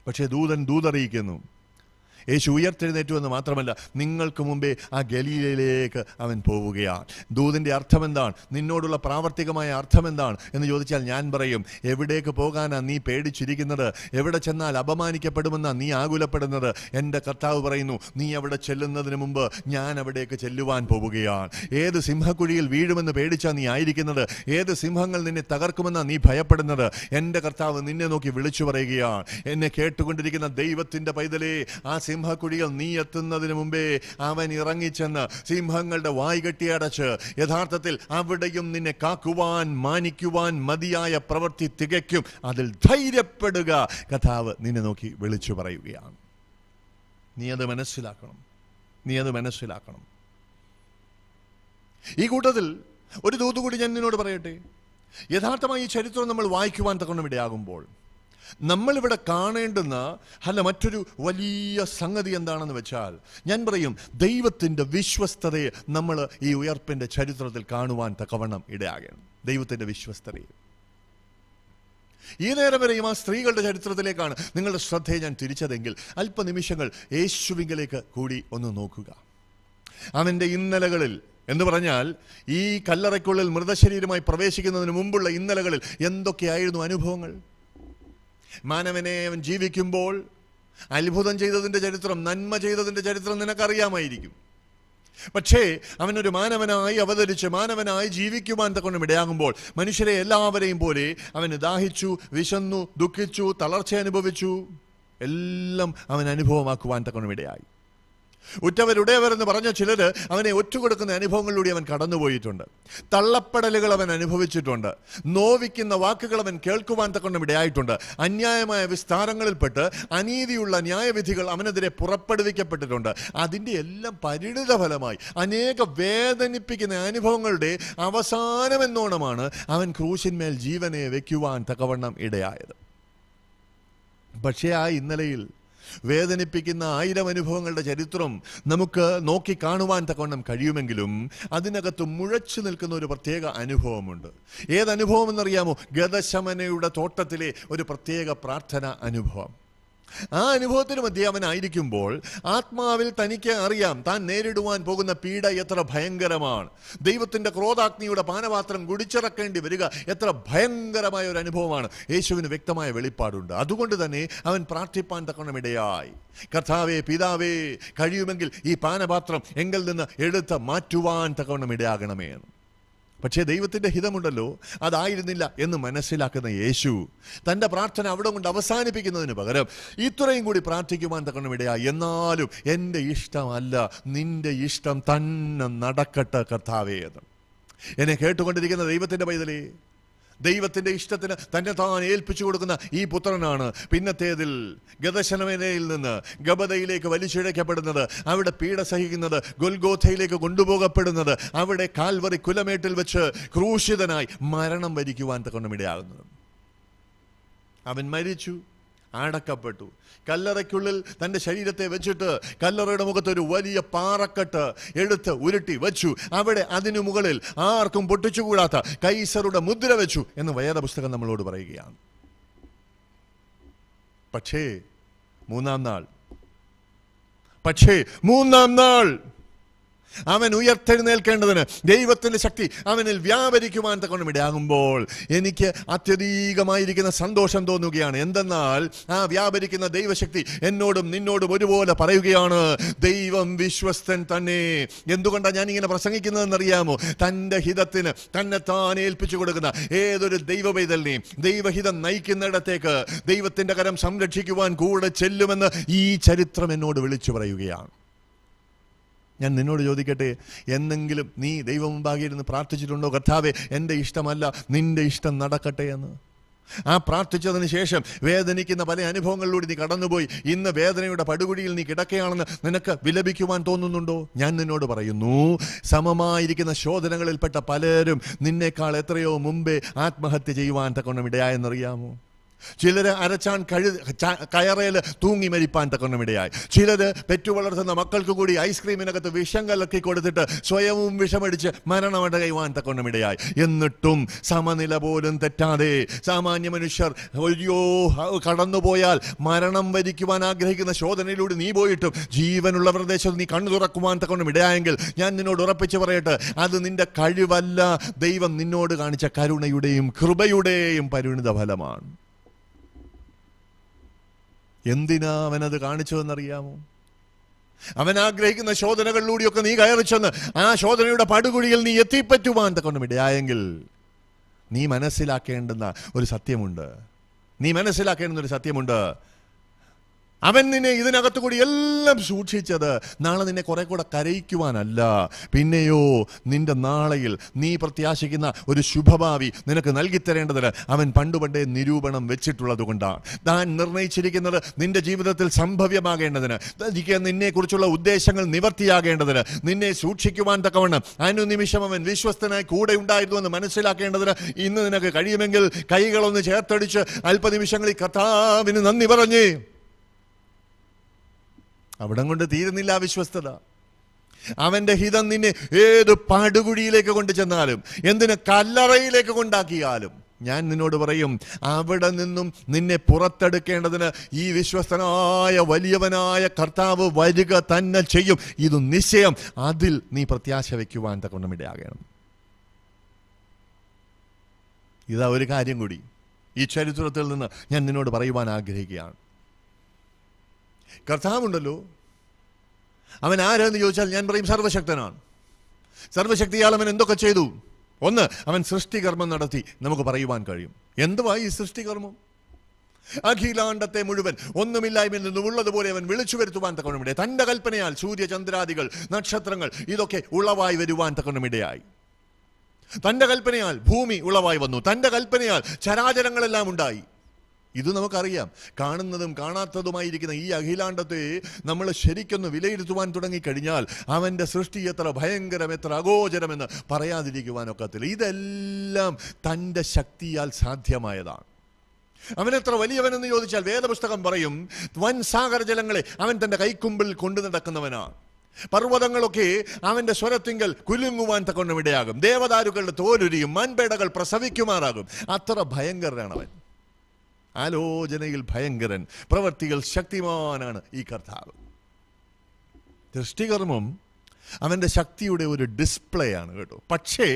പക്ഷേ ദൂതൻ ദൂതറിയിക്കുന്നു യേശു ഉയർത്തെഴുന്നേറ്റു എന്ന് മാത്രമല്ല നിങ്ങൾക്ക് മുമ്പേ ആ ഗലീലയിലേക്ക് അവൻ പോവുകയാണ് ദൂതിൻ്റെ അർത്ഥം എന്താണ് നിന്നോടുള്ള പ്രാവർത്തികമായ അർത്ഥം എന്താണ് എന്ന് ചോദിച്ചാൽ ഞാൻ പറയും എവിടേക്ക് പോകാനാണ് നീ പേടിച്ചിരിക്കുന്നത് എവിടെ ചെന്നാൽ അപമാനിക്കപ്പെടുമെന്നാണ് നീ ആകുലപ്പെടുന്നത് എൻ്റെ കർത്താവ് പറയുന്നു നീ അവിടെ ചെല്ലുന്നതിന് മുമ്പ് ഞാൻ അവിടേക്ക് ചെല്ലുവാൻ പോവുകയാണ് ഏത് സിംഹക്കുഴിയിൽ വീഴുമെന്ന് പേടിച്ചാണ് നീ ആയിരിക്കുന്നത് ഏത് സിംഹങ്ങൾ നിന്നെ തകർക്കുമെന്നാണ് നീ ഭയപ്പെടുന്നത് എൻ്റെ കർത്താവ് നിന്നെ നോക്കി വിളിച്ചു പറയുകയാണ് എന്നെ കേട്ടുകൊണ്ടിരിക്കുന്ന ദൈവത്തിൻ്റെ പൈതലേ ആ സിംഹ സിംഹക്കുഴിയിൽ നീ എത്തുന്നതിന് മുമ്പേ അവൻ ഇറങ്ങിച്ചെന്ന് സിംഹങ്ങളുടെ വായ് കെട്ടിയടച്ച് യഥാർത്ഥത്തിൽ അവിടെയും നിന്നെ കാക്കുവാൻ മാനിക്കുവാൻ മതിയായ പ്രവൃത്തി തികയ്ക്കും അതിൽ ധൈര്യപ്പെടുക കഥാവ് നിന്നെ നോക്കി വിളിച്ചു പറയുകയാണ് നീ അത് മനസ്സിലാക്കണം നീ അത് മനസ്സിലാക്കണം ഈ കൂട്ടത്തിൽ ഒരു ദൂതുകൂടി ഞാൻ നിന്നോട് പറയട്ടെ യഥാർത്ഥമായി ഈ ചരിത്രം നമ്മൾ വായിക്കുവാൻ തക്കണമിടയാകുമ്പോൾ നമ്മളിവിടെ കാണേണ്ടുന്ന അല്ല മറ്റൊരു വലിയ സംഗതി എന്താണെന്ന് വെച്ചാൽ ഞാൻ പറയും ദൈവത്തിൻ്റെ വിശ്വസ്തതയെ നമ്മൾ ഈ ഉയർപ്പിൻ്റെ ചരിത്രത്തിൽ കാണുവാൻ തക്കവണ്ണം ഇടയാകണം ദൈവത്തിൻ്റെ വിശ്വസ്തതയെ ഈ നേരം വരെയും ആ സ്ത്രീകളുടെ ചരിത്രത്തിലേക്കാണ് നിങ്ങളുടെ ശ്രദ്ധയെ ഞാൻ തിരിച്ചതെങ്കിൽ അല്പനിമിഷങ്ങൾ യേശുവിങ്കിലേക്ക് കൂടി ഒന്ന് നോക്കുക അവൻ്റെ ഇന്നലകളിൽ എന്ന് പറഞ്ഞാൽ ഈ കല്ലറയ്ക്കുള്ളിൽ മൃതശരീരമായി പ്രവേശിക്കുന്നതിന് മുമ്പുള്ള ഇന്നലകളിൽ എന്തൊക്കെയായിരുന്നു അനുഭവങ്ങൾ മാനവനെ അവൻ ജീവിക്കുമ്പോൾ അത്ഭുതം ചെയ്തതിൻ്റെ ചരിത്രം നന്മ ചെയ്തതിൻ്റെ ചരിത്രം നിനക്കറിയാമായിരിക്കും പക്ഷേ അവനൊരു മാനവനായി അവതരിച്ച് മാനവനായി ജീവിക്കുവാൻ തക്കൊണ്ടും ഇടയാകുമ്പോൾ മനുഷ്യരെ എല്ലാവരെയും പോലെ അവന് ദാഹിച്ചു വിശന്നു ദുഃഖിച്ചു തളർച്ച അനുഭവിച്ചു എല്ലാം അവൻ അനുഭവമാക്കുവാൻ തക്കൊണ്ടും ഇടയായി ഉറ്റവരുടേവരെന്ന് പറഞ്ഞ ചിലർ അവനെ ഒറ്റുകൊടുക്കുന്ന അനുഭവങ്ങളിലൂടെ അവൻ കടന്നുപോയിട്ടുണ്ട് തള്ളപ്പടലുകൾ അവൻ അനുഭവിച്ചിട്ടുണ്ട് നോവിക്കുന്ന വാക്കുകൾ അവൻ കേൾക്കുവാൻ തക്കൊണ്ടും ഇടയായിട്ടുണ്ട് അന്യായമായ വിസ്താരങ്ങളിൽപ്പെട്ട് അനീതിയുള്ള ന്യായവിധികൾ അവനെതിരെ പുറപ്പെടുവിക്കപ്പെട്ടിട്ടുണ്ട് അതിൻ്റെ എല്ലാം പരിണിത ഫലമായി അനേക വേദനിപ്പിക്കുന്ന അനുഭവങ്ങളുടെ അവസാനമെന്നോണമാണ് അവൻ ക്രൂശിന്മേൽ ജീവനെ വയ്ക്കുവാൻ തക്കവണ്ണം ഇടയായത് പക്ഷേ ആ ഇന്നലയിൽ വേദനിപ്പിക്കുന്ന ആയിരം അനുഭവങ്ങളുടെ ചരിത്രം നമുക്ക് നോക്കി കാണുവാൻ തക്കവണ്ണം കഴിയുമെങ്കിലും അതിനകത്ത് മുഴച്ചു നിൽക്കുന്ന ഒരു പ്രത്യേക അനുഭവമുണ്ട് ഏതനുഭവം എന്നറിയാമോ ഗതശമനയുടെ തോട്ടത്തിലെ ഒരു പ്രത്യേക പ്രാർത്ഥന അനുഭവം ആ അനുഭവത്തിന് മധ്യേ ആത്മാവിൽ തനിക്ക് അറിയാം താൻ നേരിടുവാൻ പോകുന്ന പീഡ എത്ര ഭയങ്കരമാണ് ദൈവത്തിൻ്റെ ക്രോധാഗ്നിയുടെ പാനപാത്രം കുടിച്ചിറക്കേണ്ടി വരിക എത്ര ഭയങ്കരമായ ഒരു അനുഭവമാണ് യേശുവിന് വ്യക്തമായ വെളിപ്പാടുണ്ട് അതുകൊണ്ട് തന്നെ അവൻ പ്രാർത്ഥിപ്പാൻ തക്കണമിടയായി കർത്താവേ പിതാവേ കഴിയുമെങ്കിൽ ഈ പാനപാത്രം എങ്കിൽ നിന്ന് എടുത്ത് മാറ്റുവാൻ തക്കണമിടയാകണമേ എന്ന് പക്ഷേ ദൈവത്തിൻ്റെ ഹിതമുണ്ടല്ലോ അതായിരുന്നില്ല എന്ന് മനസ്സിലാക്കുന്ന യേശു തൻ്റെ പ്രാർത്ഥന അവിടെ കൊണ്ട് അവസാനിപ്പിക്കുന്നതിന് പകരം ഇത്രയും കൂടി പ്രാർത്ഥിക്കുവാൻ തക്കണമിടയാ എന്നാലും എൻ്റെ ഇഷ്ടമല്ല നിൻ്റെ ഇഷ്ടം തന്നെ നടക്കട്ടെ കർത്താവേ എന്ന് എന്നെ കേട്ടുകൊണ്ടിരിക്കുന്ന ദൈവത്തിൻ്റെ പൈതലേ ദൈവത്തിൻ്റെ ഇഷ്ടത്തിന് തന്നെ താൻ ഏൽപ്പിച്ചു കൊടുക്കുന്ന ഈ പുത്രനാണ് പിന്നത്തേതിൽ ഗതശനമേനയിൽ നിന്ന് ഗബതയിലേക്ക് വലിച്ചിഴയ്ക്കപ്പെടുന്നത് അവിടെ പീഡ സഹിക്കുന്നത് ഗുൽഗോഥയിലേക്ക് കൊണ്ടുപോകപ്പെടുന്നത് അവിടെ കാൽവറി കുലമേട്ടിൽ വെച്ച് ക്രൂശിതനായി മരണം വരിക്കുവാൻ ഇടയാകുന്നത് അവൻ മരിച്ചു അടക്കപ്പെട്ടു കല്ലറയ്ക്കുള്ളിൽ തൻ്റെ ശരീരത്തെ വെച്ചിട്ട് കല്ലറയുടെ മുഖത്ത് ഒരു വലിയ പാറക്കെട്ട് എടുത്ത് ഉരുട്ടി വെച്ചു അവിടെ അതിനു മുകളിൽ ആർക്കും പൊട്ടിച്ചുകൂടാത്ത കൈസറുടെ മുദ്ര വെച്ചു എന്ന് വേദപുസ്തകം നമ്മളോട് പറയുകയാണ് പക്ഷേ മൂന്നാം നാൾ പക്ഷേ മൂന്നാം നാൾ അവൻ ഉയർത്തെഴുന്നേൽക്കേണ്ടതിന് ദൈവത്തിൻ്റെ ശക്തി അവനിൽ വ്യാപരിക്കുവാൻ തക്കൊണ്ട് ഇടയാകുമ്പോൾ എനിക്ക് അത്യധികമായിരിക്കുന്ന സന്തോഷം തോന്നുകയാണ് എന്തെന്നാൽ ആ വ്യാപരിക്കുന്ന ദൈവശക്തി എന്നോടും നിന്നോടും ഒരുപോലെ പറയുകയാണ് ദൈവം വിശ്വസ്തൻ തന്നെ എന്തുകൊണ്ടാണ് ഞാൻ ഇങ്ങനെ അറിയാമോ തൻ്റെ ഹിതത്തിന് തന്നെ താൻ ഏൽപ്പിച്ചു കൊടുക്കുന്ന ഏതൊരു ദൈവപൈതലിനെയും ദൈവഹിതം നയിക്കുന്നിടത്തേക്ക് ദൈവത്തിൻ്റെ കരം സംരക്ഷിക്കുവാൻ കൂടെ ചെല്ലുമെന്ന് ഈ ചരിത്രം എന്നോട് വിളിച്ചു പറയുകയാണ് ഞാൻ നിന്നോട് ചോദിക്കട്ടെ എന്നെങ്കിലും നീ ദൈവം മുമ്പാകെ ഇരുന്ന് പ്രാർത്ഥിച്ചിട്ടുണ്ടോ കർത്താവെ എൻ്റെ ഇഷ്ടമല്ല നിൻ്റെ ഇഷ്ടം നടക്കട്ടെ എന്ന് ആ പ്രാർത്ഥിച്ചതിന് ശേഷം വേദനിക്കുന്ന പല അനുഭവങ്ങളിലൂടെ നീ കടന്നുപോയി ഇന്ന് വേദനയുടെ പടുകുടിയിൽ നീ കിടക്കുകയാണെന്ന് നിനക്ക് വിലപിക്കുവാൻ തോന്നുന്നുണ്ടോ ഞാൻ നിന്നോട് പറയുന്നു സമമായിരിക്കുന്ന ശോധനകളിൽപ്പെട്ട പലരും നിന്നേക്കാൾ എത്രയോ മുമ്പേ ആത്മഹത്യ ചെയ്യുവാൻ തക്കോണം ഇടയായെന്നറിയാമോ ചിലർ അരച്ചാൻ കഴു കയറയിൽ തൂങ്ങി മരിപ്പാൻ തക്കണമിടയായി ചിലർ പെറ്റുവളർത്തുന്ന മക്കൾക്ക് കൂടി ഐസ്ക്രീമിനകത്ത് വിഷം കലക്കി കൊടുത്തിട്ട് സ്വയവും വിഷമടിച്ച് മരണമടയുവാൻ തക്കണമിടയായി എന്നിട്ടും സമനില പോലും തെറ്റാതെ സാമാന്യ മനുഷ്യർ അയ്യോ കടന്നുപോയാൽ മരണം വരിക്കുവാൻ ആഗ്രഹിക്കുന്ന ശോധനയിലൂടെ നീ പോയിട്ടും ജീവനുള്ള പ്രദേശത്ത് നീ കണ്ണു തുറക്കുവാൻ തക്കോണം ഇടയായെങ്കിൽ ഞാൻ നിന്നോട് ഉറപ്പിച്ച് പറയട്ടെ അത് നിന്റെ കഴിവല്ല ദൈവം നിന്നോട് കാണിച്ച കരുണയുടെയും കൃപയുടെയും പരിണിത ഫലമാണ് എന്തിനാ അവനത് കാണിച്ചു എന്നറിയാമോ അവൻ ആഗ്രഹിക്കുന്ന ശോധനകളിലൂടെയൊക്കെ നീ കയറി ചെന്ന് ആ ശോധനയുടെ പടുകുഴിയിൽ നീ എത്തിപ്പറ്റുവാൻ തക്കൊണ്ട് ഇടയായെങ്കിൽ നീ മനസ്സിലാക്കേണ്ടുന്ന ഒരു സത്യമുണ്ട് നീ മനസ്സിലാക്കേണ്ടുന്ന ഒരു സത്യമുണ്ട് അവൻ നിന്നെ ഇതിനകത്തു കൂടി എല്ലാം സൂക്ഷിച്ചത് നാളെ നിന്നെ കുറെ കൂടെ കരയിക്കുവാനല്ല പിന്നെയോ നിന്റെ നാളെയിൽ നീ പ്രത്യാശിക്കുന്ന ഒരു ശുഭഭാവി നിനക്ക് നൽകിത്തരേണ്ടതിന് അവൻ പണ്ടുപണ്ടേ നിരൂപണം വെച്ചിട്ടുള്ളത് കൊണ്ടാണ് താൻ നിർണയിച്ചിരിക്കുന്നത് നിന്റെ ജീവിതത്തിൽ സംഭവ്യമാകേണ്ടതിന് തനിക്ക് നിന്നെക്കുറിച്ചുള്ള ഉദ്ദേശങ്ങൾ നിവർത്തിയാകേണ്ടതിന് നിന്നെ സൂക്ഷിക്കുവാൻ തക്കവണ്ണം അനുനിമിഷം അവൻ വിശ്വസ്തനായി കൂടെ ഉണ്ടായിരുന്നു എന്ന് മനസ്സിലാക്കേണ്ടതിന് ഇന്ന് നിനക്ക് കഴിയുമെങ്കിൽ കൈകളൊന്ന് ചേർത്തടിച്ച് അല്പനിമിഷങ്ങളിൽ കഥാവിന് നന്ദി പറഞ്ഞേ അവിടം കൊണ്ട് തീരുന്നില്ല വിശ്വസ്തത അവൻ്റെ ഹിതം നിന്നെ ഏത് പാടുകുഴിയിലേക്ക് കൊണ്ടു ചെന്നാലും എന്തിന് കല്ലറയിലേക്ക് കൊണ്ടാക്കിയാലും ഞാൻ നിന്നോട് പറയും അവിടെ നിന്നും നിന്നെ പുറത്തെടുക്കേണ്ടതിന് ഈ വിശ്വസ്തനായ വലിയവനായ കർത്താവ് വരിക തന്നെ ചെയ്യും ഇത് നിശ്ചയം അതിൽ നീ പ്രത്യാശ വയ്ക്കുവാൻ തക്കൊണ്ടും ഇടയാകണം ഇതാ ഒരു കാര്യം കൂടി ഈ ചരിത്രത്തിൽ നിന്ന് ഞാൻ നിന്നോട് പറയുവാൻ ആഗ്രഹിക്കുകയാണ് കർത്താവുണ്ടല്ലോ അവൻ ആരാന്ന് ചോദിച്ചാൽ ഞാൻ പറയും സർവശക്തനാണ് സർവശക്തിയാൽ അവൻ എന്തൊക്കെ ചെയ്തു ഒന്ന് അവൻ സൃഷ്ടികർമ്മം നടത്തി നമുക്ക് പറയുവാൻ കഴിയും എന്തുവായി ഈ സൃഷ്ടികർമ്മം അഖിലാണ്ടത്തെ മുഴുവൻ ഒന്നുമില്ലായ്മയിൽ നിന്ന് ഉള്ളതുപോലെ അവൻ വിളിച്ചു വരുത്തുവാൻ തക്കണമിടയായി തൻ്റെ കൽപ്പനയാൽ സൂര്യചന്ദ്രാദികൾ നക്ഷത്രങ്ങൾ ഇതൊക്കെ ഉളവായി വരുവാൻ തക്കണമിടയായി തൻ്റെ കൽപ്പനയാൽ ഭൂമി ഉളവായി വന്നു തൻ്റെ കൽപ്പനയാൽ ചരാചരങ്ങളെല്ലാം ഉണ്ടായി ഇത് നമുക്കറിയാം കാണുന്നതും കാണാത്തതുമായിരിക്കുന്ന ഈ അഖിലാണ്ടത്തെ നമ്മൾ ശരിക്കൊന്ന് വിലയിരുത്തുവാൻ തുടങ്ങിക്കഴിഞ്ഞാൽ അവൻ്റെ സൃഷ്ടി എത്ര ഭയങ്കരം എത്ര അഗോചരമെന്ന് പറയാതിരിക്കുവാനൊക്കത്തില്ല ഇതെല്ലാം തൻ്റെ ശക്തിയാൽ സാധ്യമായതാണ് അവൻ എത്ര വലിയവനെന്ന് ചോദിച്ചാൽ വേദപുസ്തകം പറയും വൻ സാഗര ജലങ്ങളെ അവൻ തൻ്റെ കൈക്കുമ്പിൽ കൊണ്ടു നടക്കുന്നവനാണ് പർവ്വതങ്ങളൊക്കെ അവൻ്റെ സ്വരത്തിങ്കൽ കുലുങ്ങുവാൻ തക്കൊണ്ടും ഇടയാകും ദേവദാരുക്കളുടെ തോലുരിയും മൺപേടകൾ പ്രസവിക്കുമാറാകും അത്ര ഭയങ്കരനാണ് അവൻ ആലോചനയിൽ ഭയങ്കരൻ പ്രവൃത്തികൾ ശക്തിമാനാണ് ഈ കർത്താവ് ദൃഷ്ടികർമ്മം അവൻ്റെ ശക്തിയുടെ ഒരു ഡിസ്പ്ലേ ആണ് കേട്ടോ പക്ഷേ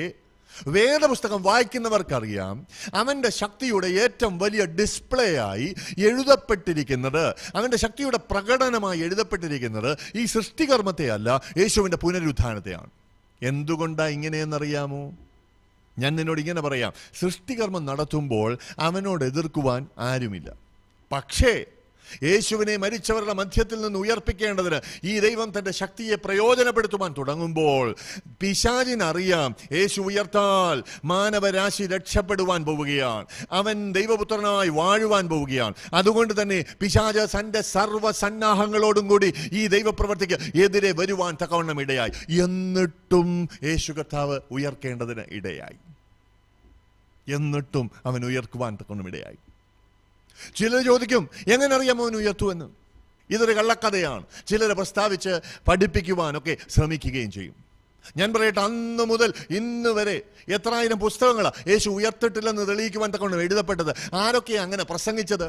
വേദപുസ്തകം വായിക്കുന്നവർക്കറിയാം അവൻ്റെ ശക്തിയുടെ ഏറ്റവും വലിയ ഡിസ്പ്ലേ ആയി എഴുതപ്പെട്ടിരിക്കുന്നത് അവൻ്റെ ശക്തിയുടെ പ്രകടനമായി എഴുതപ്പെട്ടിരിക്കുന്നത് ഈ സൃഷ്ടികർമ്മത്തെ അല്ല യേശുവിൻ്റെ പുനരുത്ഥാനത്തെയാണ് എന്തുകൊണ്ടാണ് ഇങ്ങനെയെന്നറിയാമോ ഞാൻ നിന്നോട് ഇങ്ങനെ പറയാം സൃഷ്ടികർമ്മം നടത്തുമ്പോൾ അവനോട് എതിർക്കുവാൻ ആരുമില്ല പക്ഷേ യേശുവിനെ മരിച്ചവരുടെ മധ്യത്തിൽ നിന്ന് ഉയർപ്പിക്കേണ്ടതിന് ഈ ദൈവം തൻ്റെ ശക്തിയെ പ്രയോജനപ്പെടുത്തുവാൻ തുടങ്ങുമ്പോൾ പിശാചിനറിയാം യേശു ഉയർത്താൽ മാനവരാശി രക്ഷപ്പെടുവാൻ പോവുകയാണ് അവൻ ദൈവപുത്രനായി വാഴുവാൻ പോവുകയാണ് അതുകൊണ്ട് തന്നെ പിശാജ തൻ്റെ സർവ്വസന്നാഹങ്ങളോടും കൂടി ഈ ദൈവപ്രവർത്തിക്ക് എതിരെ വരുവാൻ തക്കവണ്ണം ഇടയായി എന്നിട്ടും യേശു കർത്താവ് ഉയർക്കേണ്ടതിന് ഇടയായി എന്നിട്ടും അവൻ ഉയർത്തുവാൻ തക്കണമിടയായി ചിലർ ചോദിക്കും എങ്ങനെ അറിയാം അവൻ ഉയർത്തുമെന്ന് ഇതൊരു കള്ളക്കഥയാണ് ചിലരെ പ്രസ്താവിച്ച് പഠിപ്പിക്കുവാനൊക്കെ ശ്രമിക്കുകയും ചെയ്യും ഞാൻ പറയട്ടെ അന്ന് മുതൽ ഇന്ന് വരെ എത്രായിരം പുസ്തകങ്ങളാണ് യേശു ഉയർത്തിട്ടില്ലെന്ന് തെളിയിക്കുവാൻ തക്കൊണ്ട് എഴുതപ്പെട്ടത് ആരൊക്കെ അങ്ങനെ പ്രസംഗിച്ചത്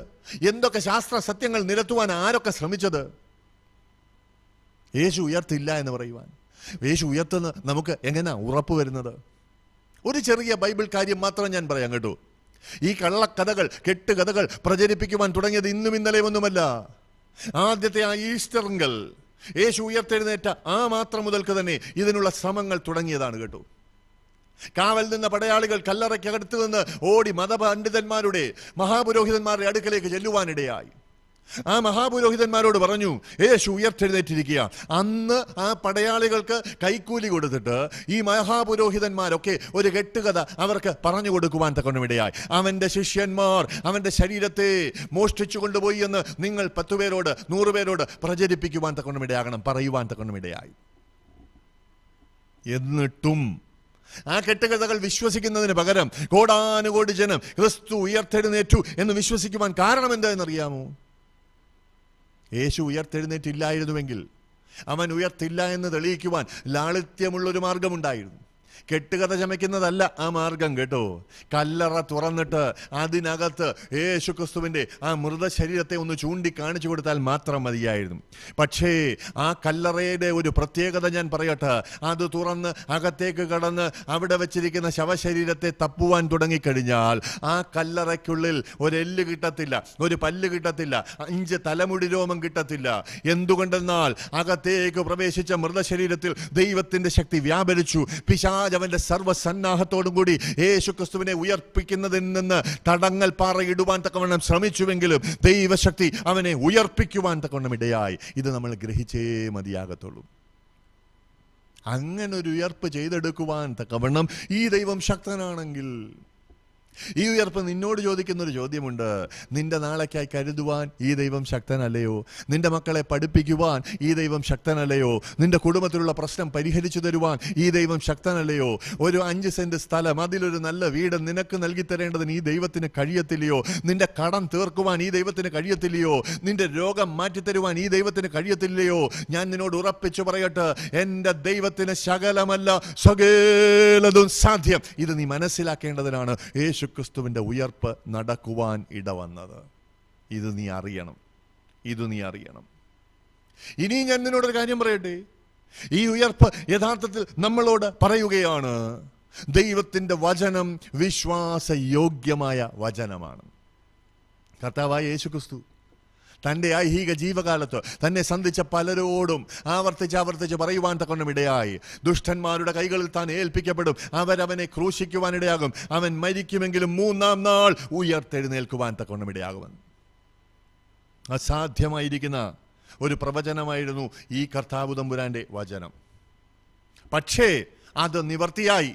എന്തൊക്കെ ശാസ്ത്ര സത്യങ്ങൾ നിരത്തുവാൻ ആരൊക്കെ ശ്രമിച്ചത് യേശു ഉയർത്തില്ല എന്ന് പറയുവാൻ യേശു ഉയർത്തുന്ന നമുക്ക് എങ്ങനെയാണ് ഉറപ്പ് വരുന്നത് ഒരു ചെറിയ ബൈബിൾ കാര്യം മാത്രം ഞാൻ പറയാം കേട്ടോ ഈ കള്ളക്കഥകൾ കെട്ടുകഥകൾ പ്രചരിപ്പിക്കുവാൻ തുടങ്ങിയത് ഇന്നും ഇന്നലെ ഒന്നുമല്ല ആദ്യത്തെ ആ ഈസ്റ്ററിങ്കൽ യേശു ഉയർത്തെഴുന്നേറ്റ ആ മാത്രം മുതൽക്ക് തന്നെ ഇതിനുള്ള ശ്രമങ്ങൾ തുടങ്ങിയതാണ് കേട്ടോ കാവൽ നിന്ന പടയാളികൾ കല്ലറയ്ക്കകത്ത് നിന്ന് ഓടി മതപണ്ഡിതന്മാരുടെ മഹാപുരോഹിതന്മാരുടെ അടുക്കലേക്ക് ചെല്ലുവാനിടയായി ആ മഹാപുരോഹിതന്മാരോട് പറഞ്ഞു യേശു ഉയർത്തെഴുന്നേറ്റിരിക്കുക അന്ന് ആ പടയാളികൾക്ക് കൈക്കൂലി കൊടുത്തിട്ട് ഈ മഹാപുരോഹിതന്മാരൊക്കെ ഒരു കെട്ടുകഥ അവർക്ക് പറഞ്ഞു കൊടുക്കുവാൻ തക്കണമിടയായി അവൻ്റെ ശിഷ്യന്മാർ അവൻ്റെ ശരീരത്തെ മോഷ്ടിച്ചു കൊണ്ടുപോയി എന്ന് നിങ്ങൾ പത്തുപേരോട് നൂറുപേരോട് പ്രചരിപ്പിക്കുവാൻ തക്കണമിടയാകണം പറയുവാൻ തക്കണമിടയായി എന്നിട്ടും ആ കെട്ടുകഥകൾ വിശ്വസിക്കുന്നതിന് പകരം കോടാനുകോടി ജനം ക്രിസ്തു ഉയർത്തെഴുന്നേറ്റു എന്ന് വിശ്വസിക്കുവാൻ കാരണം എന്താ അറിയാമോ യേശു ഉയർത്തെഴുന്നേറ്റില്ലായിരുന്നുവെങ്കിൽ അവൻ ഉയർത്തില്ല എന്ന് തെളിയിക്കുവാൻ ലാളിത്യമുള്ളൊരു മാർഗമുണ്ടായിരുന്നു കെട്ടുകഥ ചമയ്ക്കുന്നതല്ല ആ മാർഗം കേട്ടോ കല്ലറ തുറന്നിട്ട് അതിനകത്ത് യേശുക്രിസ്തുവിൻ്റെ ആ മൃതശരീരത്തെ ഒന്ന് ചൂണ്ടിക്കാണിച്ചു കൊടുത്താൽ മാത്രം മതിയായിരുന്നു പക്ഷേ ആ കല്ലറയുടെ ഒരു പ്രത്യേകത ഞാൻ പറയട്ടെ അത് തുറന്ന് അകത്തേക്ക് കടന്ന് അവിടെ വെച്ചിരിക്കുന്ന ശവശരീരത്തെ തപ്പുവാൻ തുടങ്ങിക്കഴിഞ്ഞാൽ ആ കല്ലറയ്ക്കുള്ളിൽ ഒരു കിട്ടത്തില്ല ഒരു പല്ല് കിട്ടത്തില്ല അഞ്ച് തലമുടി രോമം കിട്ടത്തില്ല എന്തുകൊണ്ടെന്നാൽ അകത്തേക്ക് പ്രവേശിച്ച മൃതശരീരത്തിൽ ദൈവത്തിൻ്റെ ശക്തി വ്യാപരിച്ചു പിശാ പിശാജവന്റെ സർവ്വസന്നാഹത്തോടും കൂടി യേശു ക്രിസ്തുവിനെ ഉയർപ്പിക്കുന്നതിൽ നിന്ന് തടങ്ങൽ പാറ ഇടുവാൻ തക്കവണ്ണം ശ്രമിച്ചുവെങ്കിലും ദൈവശക്തി അവനെ ഉയർപ്പിക്കുവാൻ തക്കവണ്ണം ഇടയായി ഇത് നമ്മൾ ഗ്രഹിച്ചേ മതിയാകത്തുള്ളൂ അങ്ങനെ ഒരു ഉയർപ്പ് ചെയ്തെടുക്കുവാൻ തക്കവണ്ണം ഈ ദൈവം ശക്തനാണെങ്കിൽ ഈ ഉയർപ്പ് നിന്നോട് ചോദിക്കുന്ന ഒരു ചോദ്യമുണ്ട് നിന്റെ നാളേക്കായി കരുതുവാൻ ഈ ദൈവം ശക്തനല്ലയോ നിന്റെ മക്കളെ പഠിപ്പിക്കുവാൻ ഈ ദൈവം ശക്തനല്ലയോ നിന്റെ കുടുംബത്തിലുള്ള പ്രശ്നം പരിഹരിച്ചു തരുവാൻ ഈ ദൈവം ശക്തനല്ലയോ ഒരു അഞ്ച് സെന്റ് സ്ഥലം അതിലൊരു നല്ല വീട് നിനക്ക് നൽകി തരേണ്ടതിന് ഈ ദൈവത്തിന് കഴിയത്തില്ലയോ നിന്റെ കടം തീർക്കുവാൻ ഈ ദൈവത്തിന് കഴിയത്തില്ലയോ നിന്റെ രോഗം മാറ്റിത്തരുവാൻ ഈ ദൈവത്തിന് കഴിയത്തില്ലയോ ഞാൻ നിന്നോട് ഉറപ്പിച്ചു പറയട്ടെ എൻ്റെ ദൈവത്തിന് ശകലമല്ല സകലതും സാധ്യം ഇത് നീ മനസ്സിലാക്കേണ്ടതിനാണ് യേശു യേശുക്രിസ്തുവിൻ്റെ ഉയർപ്പ് നടക്കുവാൻ ഇടവന്നത് ഇത് നീ അറിയണം ഇത് നീ അറിയണം ഇനി ഞാൻ നിന്നോടൊരു കാര്യം പറയട്ടെ ഈ ഉയർപ്പ് യഥാർത്ഥത്തിൽ നമ്മളോട് പറയുകയാണ് ദൈവത്തിൻ്റെ വചനം വിശ്വാസയോഗ്യമായ വചനമാണ് കർത്താവായ യേശുക്രിസ്തു തൻ്റെ ഐഹിക ജീവകാലത്ത് തന്നെ സന്ധിച്ച പലരോടും ആവർത്തിച്ച് ആവർത്തിച്ച് പറയുവാൻ തക്കൊണ്ടും ഇടയായി ദുഷ്ടന്മാരുടെ കൈകളിൽ താൻ ഏൽപ്പിക്കപ്പെടും അവരവനെ ക്രൂശിക്കുവാനിടയാകും അവൻ മരിക്കുമെങ്കിലും മൂന്നാം നാൾ ഉയർത്തെഴുന്നേൽക്കുവാൻ തക്കൊണ്ടും ഇടയാകുമെന്ന് അസാധ്യമായിരിക്കുന്ന ഒരു പ്രവചനമായിരുന്നു ഈ കർത്താവുതമ്പുരാൻ്റെ വചനം പക്ഷേ അത് നിവർത്തിയായി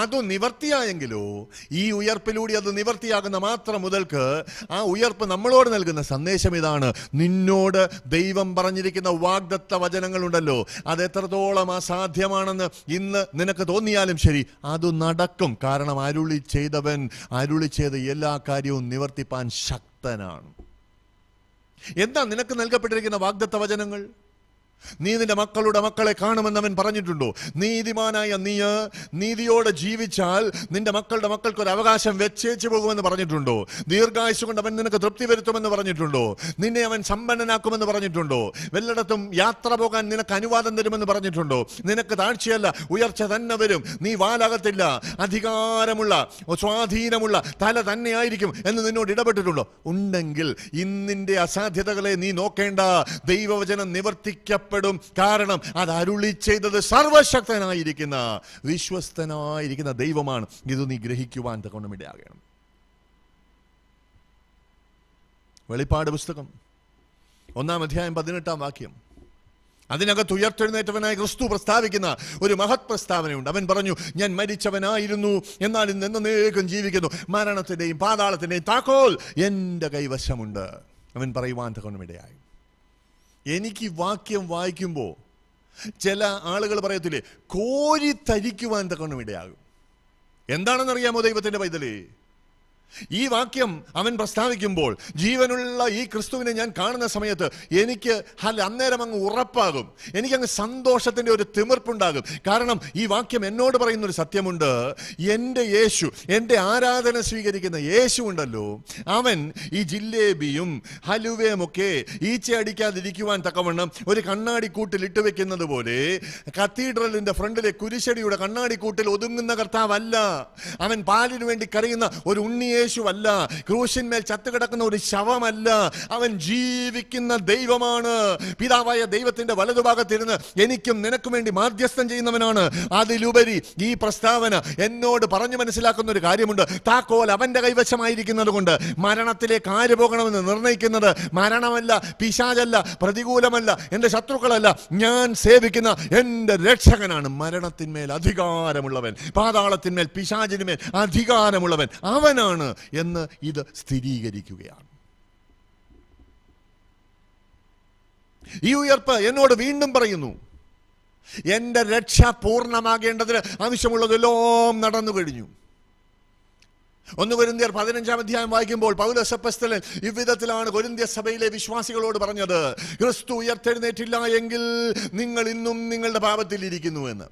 അത് നിവർത്തിയായെങ്കിലോ ഈ ഉയർപ്പിലൂടെ അത് നിവർത്തിയാകുന്ന മാത്രം മുതൽക്ക് ആ ഉയർപ്പ് നമ്മളോട് നൽകുന്ന സന്ദേശം ഇതാണ് നിന്നോട് ദൈവം പറഞ്ഞിരിക്കുന്ന വാഗ്ദത്ത വചനങ്ങളുണ്ടല്ലോ അത് എത്രത്തോളം അസാധ്യമാണെന്ന് ഇന്ന് നിനക്ക് തോന്നിയാലും ശരി അത് നടക്കും കാരണം അരുളി ചെയ്തവൻ അരുളി ചെയ്ത എല്ലാ കാര്യവും നിവർത്തിപ്പാൻ ശക്തനാണ് എന്താ നിനക്ക് നൽകപ്പെട്ടിരിക്കുന്ന വാഗ്ദത്ത വചനങ്ങൾ നീ നിന്റെ മക്കളുടെ മക്കളെ കാണുമെന്ന് അവൻ പറഞ്ഞിട്ടുണ്ടോ നീതിമാനായ നീ നീതിയോടെ ജീവിച്ചാൽ നിന്റെ മക്കളുടെ മക്കൾക്ക് ഒരു അവകാശം വെച്ചേച്ചു പോകുമെന്ന് പറഞ്ഞിട്ടുണ്ടോ ദീർഘായുസ് കൊണ്ട് അവൻ നിനക്ക് തൃപ്തി വരുത്തുമെന്ന് പറഞ്ഞിട്ടുണ്ടോ നിന്നെ അവൻ സമ്പന്നനാക്കുമെന്ന് പറഞ്ഞിട്ടുണ്ടോ വല്ലയിടത്തും യാത്ര പോകാൻ നിനക്ക് അനുവാദം തരുമെന്ന് പറഞ്ഞിട്ടുണ്ടോ നിനക്ക് താഴ്ചയല്ല ഉയർച്ച തന്നെ വരും നീ വാലാകത്തില്ല അധികാരമുള്ള സ്വാധീനമുള്ള തല തന്നെയായിരിക്കും എന്ന് നിന്നോട് ഇടപെട്ടിട്ടുണ്ടോ ഉണ്ടെങ്കിൽ ഇന്നിൻ്റെ അസാധ്യതകളെ നീ നോക്കേണ്ട ദൈവവചനം നിവർത്തിക്ക അറിയപ്പെടും കാരണം അത് അരുളി ചെയ്തത് സർവശക്തനായിരിക്കുന്ന വിശ്വസ്തനായിരിക്കുന്ന ദൈവമാണ് ഇത് നീ ഗ്രഹിക്കുവാൻ തക്കൊണ്ട് ഇടയാകണം വെളിപ്പാട് പുസ്തകം ഒന്നാം അധ്യായം പതിനെട്ടാം വാക്യം അതിനകത്ത് ഉയർത്തെഴുന്നേറ്റവനായ ക്രിസ്തു പ്രസ്താവിക്കുന്ന ഒരു മഹത് പ്രസ്താവനയുണ്ട് അവൻ പറഞ്ഞു ഞാൻ മരിച്ചവനായിരുന്നു എന്നാൽ ഇന്ന് എന്നേക്കും ജീവിക്കുന്നു മരണത്തിൻ്റെയും പാതാളത്തിൻ്റെയും താക്കോൽ എൻ്റെ കൈവശമുണ്ട് അവൻ പറയുവാൻ തകണമിടയായി എനിക്ക് വാക്യം വായിക്കുമ്പോൾ ചില ആളുകൾ പറയത്തില്ലേ കോരി തരിക്കുവാൻ തക്കണ്ണം ഇടയാകും അറിയാമോ ദൈവത്തിൻ്റെ പൈതലേ ഈ വാക്യം അവൻ പ്രസ്താവിക്കുമ്പോൾ ജീവനുള്ള ഈ ക്രിസ്തുവിനെ ഞാൻ കാണുന്ന സമയത്ത് എനിക്ക് ഹല അന്നേരം അങ്ങ് ഉറപ്പാകും എനിക്കങ്ങ് സന്തോഷത്തിൻ്റെ ഒരു തിമിർപ്പുണ്ടാകും കാരണം ഈ വാക്യം എന്നോട് പറയുന്ന ഒരു സത്യമുണ്ട് എൻ്റെ യേശു എൻ്റെ ആരാധന സ്വീകരിക്കുന്ന യേശു ഉണ്ടല്ലോ അവൻ ഈ ജില്ലേബിയും ഹലുവയുമൊക്കെ ഈച്ചയടിക്കാതിരിക്കുവാൻ തക്കവണ്ണം ഒരു കൂട്ടിൽ ഇട്ട് വെക്കുന്നത് പോലെ കത്തീഡ്രലിൻ്റെ ഫ്രണ്ടിലെ കുരിശടിയുടെ കൂട്ടിൽ ഒതുങ്ങുന്ന കർത്താവല്ല അവൻ പാലിനു വേണ്ടി കരയുന്ന ഒരു ഉണ്ണിയ യേശുവല്ല ക്രൂശിന്മേൽ ചത്തുകിടക്കുന്ന ഒരു ശവമല്ല അവൻ ജീവിക്കുന്ന ദൈവമാണ് പിതാവായ ദൈവത്തിന്റെ വലതുഭാഗത്തിരുന്ന് എനിക്കും നിനക്കും വേണ്ടി മാധ്യസ്ഥം ചെയ്യുന്നവനാണ് അതിലുപരി ഈ പ്രസ്താവന എന്നോട് പറഞ്ഞു മനസ്സിലാക്കുന്ന ഒരു കാര്യമുണ്ട് താക്കോൽ അവന്റെ കൈവശമായിരിക്കുന്നത് കൊണ്ട് മരണത്തിലേക്ക് ആര് പോകണമെന്ന് നിർണ്ണയിക്കുന്നത് മരണമല്ല പിശാചല്ല പ്രതികൂലമല്ല എൻ്റെ ശത്രുക്കളല്ല ഞാൻ സേവിക്കുന്ന എൻ്റെ രക്ഷകനാണ് മരണത്തിന്മേൽ അധികാരമുള്ളവൻ പാതാളത്തിന്മേൽ പിശാചിന്മേൽ അധികാരമുള്ളവൻ അവനാണ് എന്ന് ഇത് സ്ഥിരീകരിക്കുകയാണ് ഈ ഉയർപ്പ് എന്നോട് വീണ്ടും പറയുന്നു എൻ്റെ രക്ഷ പൂർണ്ണമാകേണ്ടതിന് ആവശ്യമുള്ളതെല്ലാം നടന്നു കഴിഞ്ഞു ഒന്ന് കൊരിന്തിയർ പതിനഞ്ചാം അധ്യായം വായിക്കുമ്പോൾ പൗലസപ്പസ്തലൻ ഇவ்விധത്തിലാണ് കൊരിന്തിയ സഭയിലെ വിശ്വാസികളോട് പറഞ്ഞത് ക്രിസ്തു ഉയർത്തെഴുന്നേറ്റില്ല എങ്കിൽ നിങ്ങൾ ഇന്നും നിങ്ങളുടെ പാപത്തിൽ ഇരിക്കുന്നു എന്ന്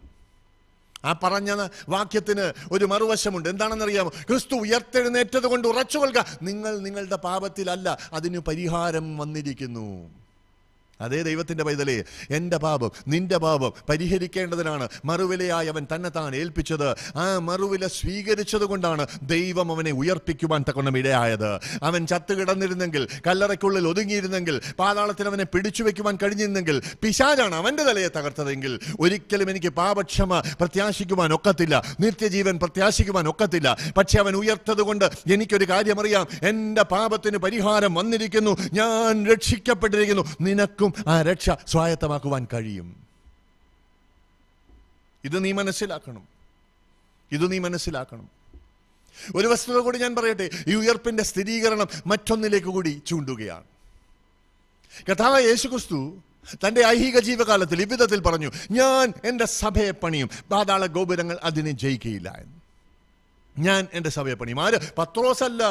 ആ പറഞ്ഞ വാക്യത്തിന് ഒരു മറുവശമുണ്ട് എന്താണെന്നറിയാമോ ക്രിസ്തു ഉയർത്തെഴുന്നേറ്റത് കൊണ്ട് ഉറച്ചു കൊൽക്കുക നിങ്ങൾ നിങ്ങളുടെ പാപത്തിലല്ല അതിന് പരിഹാരം വന്നിരിക്കുന്നു അതേ ദൈവത്തിൻ്റെ പൈതലേ എൻ്റെ പാപം നിൻ്റെ പാപം പരിഹരിക്കേണ്ടതിനാണ് മറുവിലയായി അവൻ തന്നെത്താൻ ഏൽപ്പിച്ചത് ആ മറുവില സ്വീകരിച്ചത് കൊണ്ടാണ് ദൈവം അവനെ ഉയർപ്പിക്കുവാൻ തക്കണം ഇടയായത് അവൻ ചത്തുകിടന്നിരുന്നെങ്കിൽ കല്ലറയ്ക്കുള്ളിൽ ഒതുങ്ങിയിരുന്നെങ്കിൽ പാതാളത്തിൽ അവനെ പിടിച്ചു വയ്ക്കുവാൻ കഴിഞ്ഞിരുന്നെങ്കിൽ പിശാജാണ് അവൻ്റെ തലയെ തകർത്തതെങ്കിൽ ഒരിക്കലും എനിക്ക് പാപക്ഷമ പ്രത്യാശിക്കുവാൻ ഒക്കത്തില്ല നിത്യജീവൻ പ്രത്യാശിക്കുവാൻ ഒക്കത്തില്ല പക്ഷെ അവൻ ഉയർത്തത് കൊണ്ട് എനിക്കൊരു കാര്യം അറിയാം എൻ്റെ പാപത്തിന് പരിഹാരം വന്നിരിക്കുന്നു ഞാൻ രക്ഷിക്കപ്പെട്ടിരിക്കുന്നു നിനക്കും നമുക്കും ആ രക്ഷ സ്വായത്തമാക്കുവാൻ കഴിയും ഇത് നീ മനസ്സിലാക്കണം ഇത് നീ മനസ്സിലാക്കണം ഒരു വസ്തുത കൂടി ഞാൻ പറയട്ടെ ഈ ഉയർപ്പിന്റെ സ്ഥിരീകരണം മറ്റൊന്നിലേക്ക് കൂടി ചൂണ്ടുകയാണ് കഥാവ യേശുക്രിസ്തു തൻ്റെ ഐഹിക ജീവകാലത്തിൽ ഇവിധത്തിൽ പറഞ്ഞു ഞാൻ എൻ്റെ സഭയെ പണിയും പാതാള ഗോപുരങ്ങൾ അതിനെ ജയിക്കുകയില്ല എന്ന് ഞാൻ എൻ്റെ സഭയെ പണിയും ആര് പത്രോസല്ല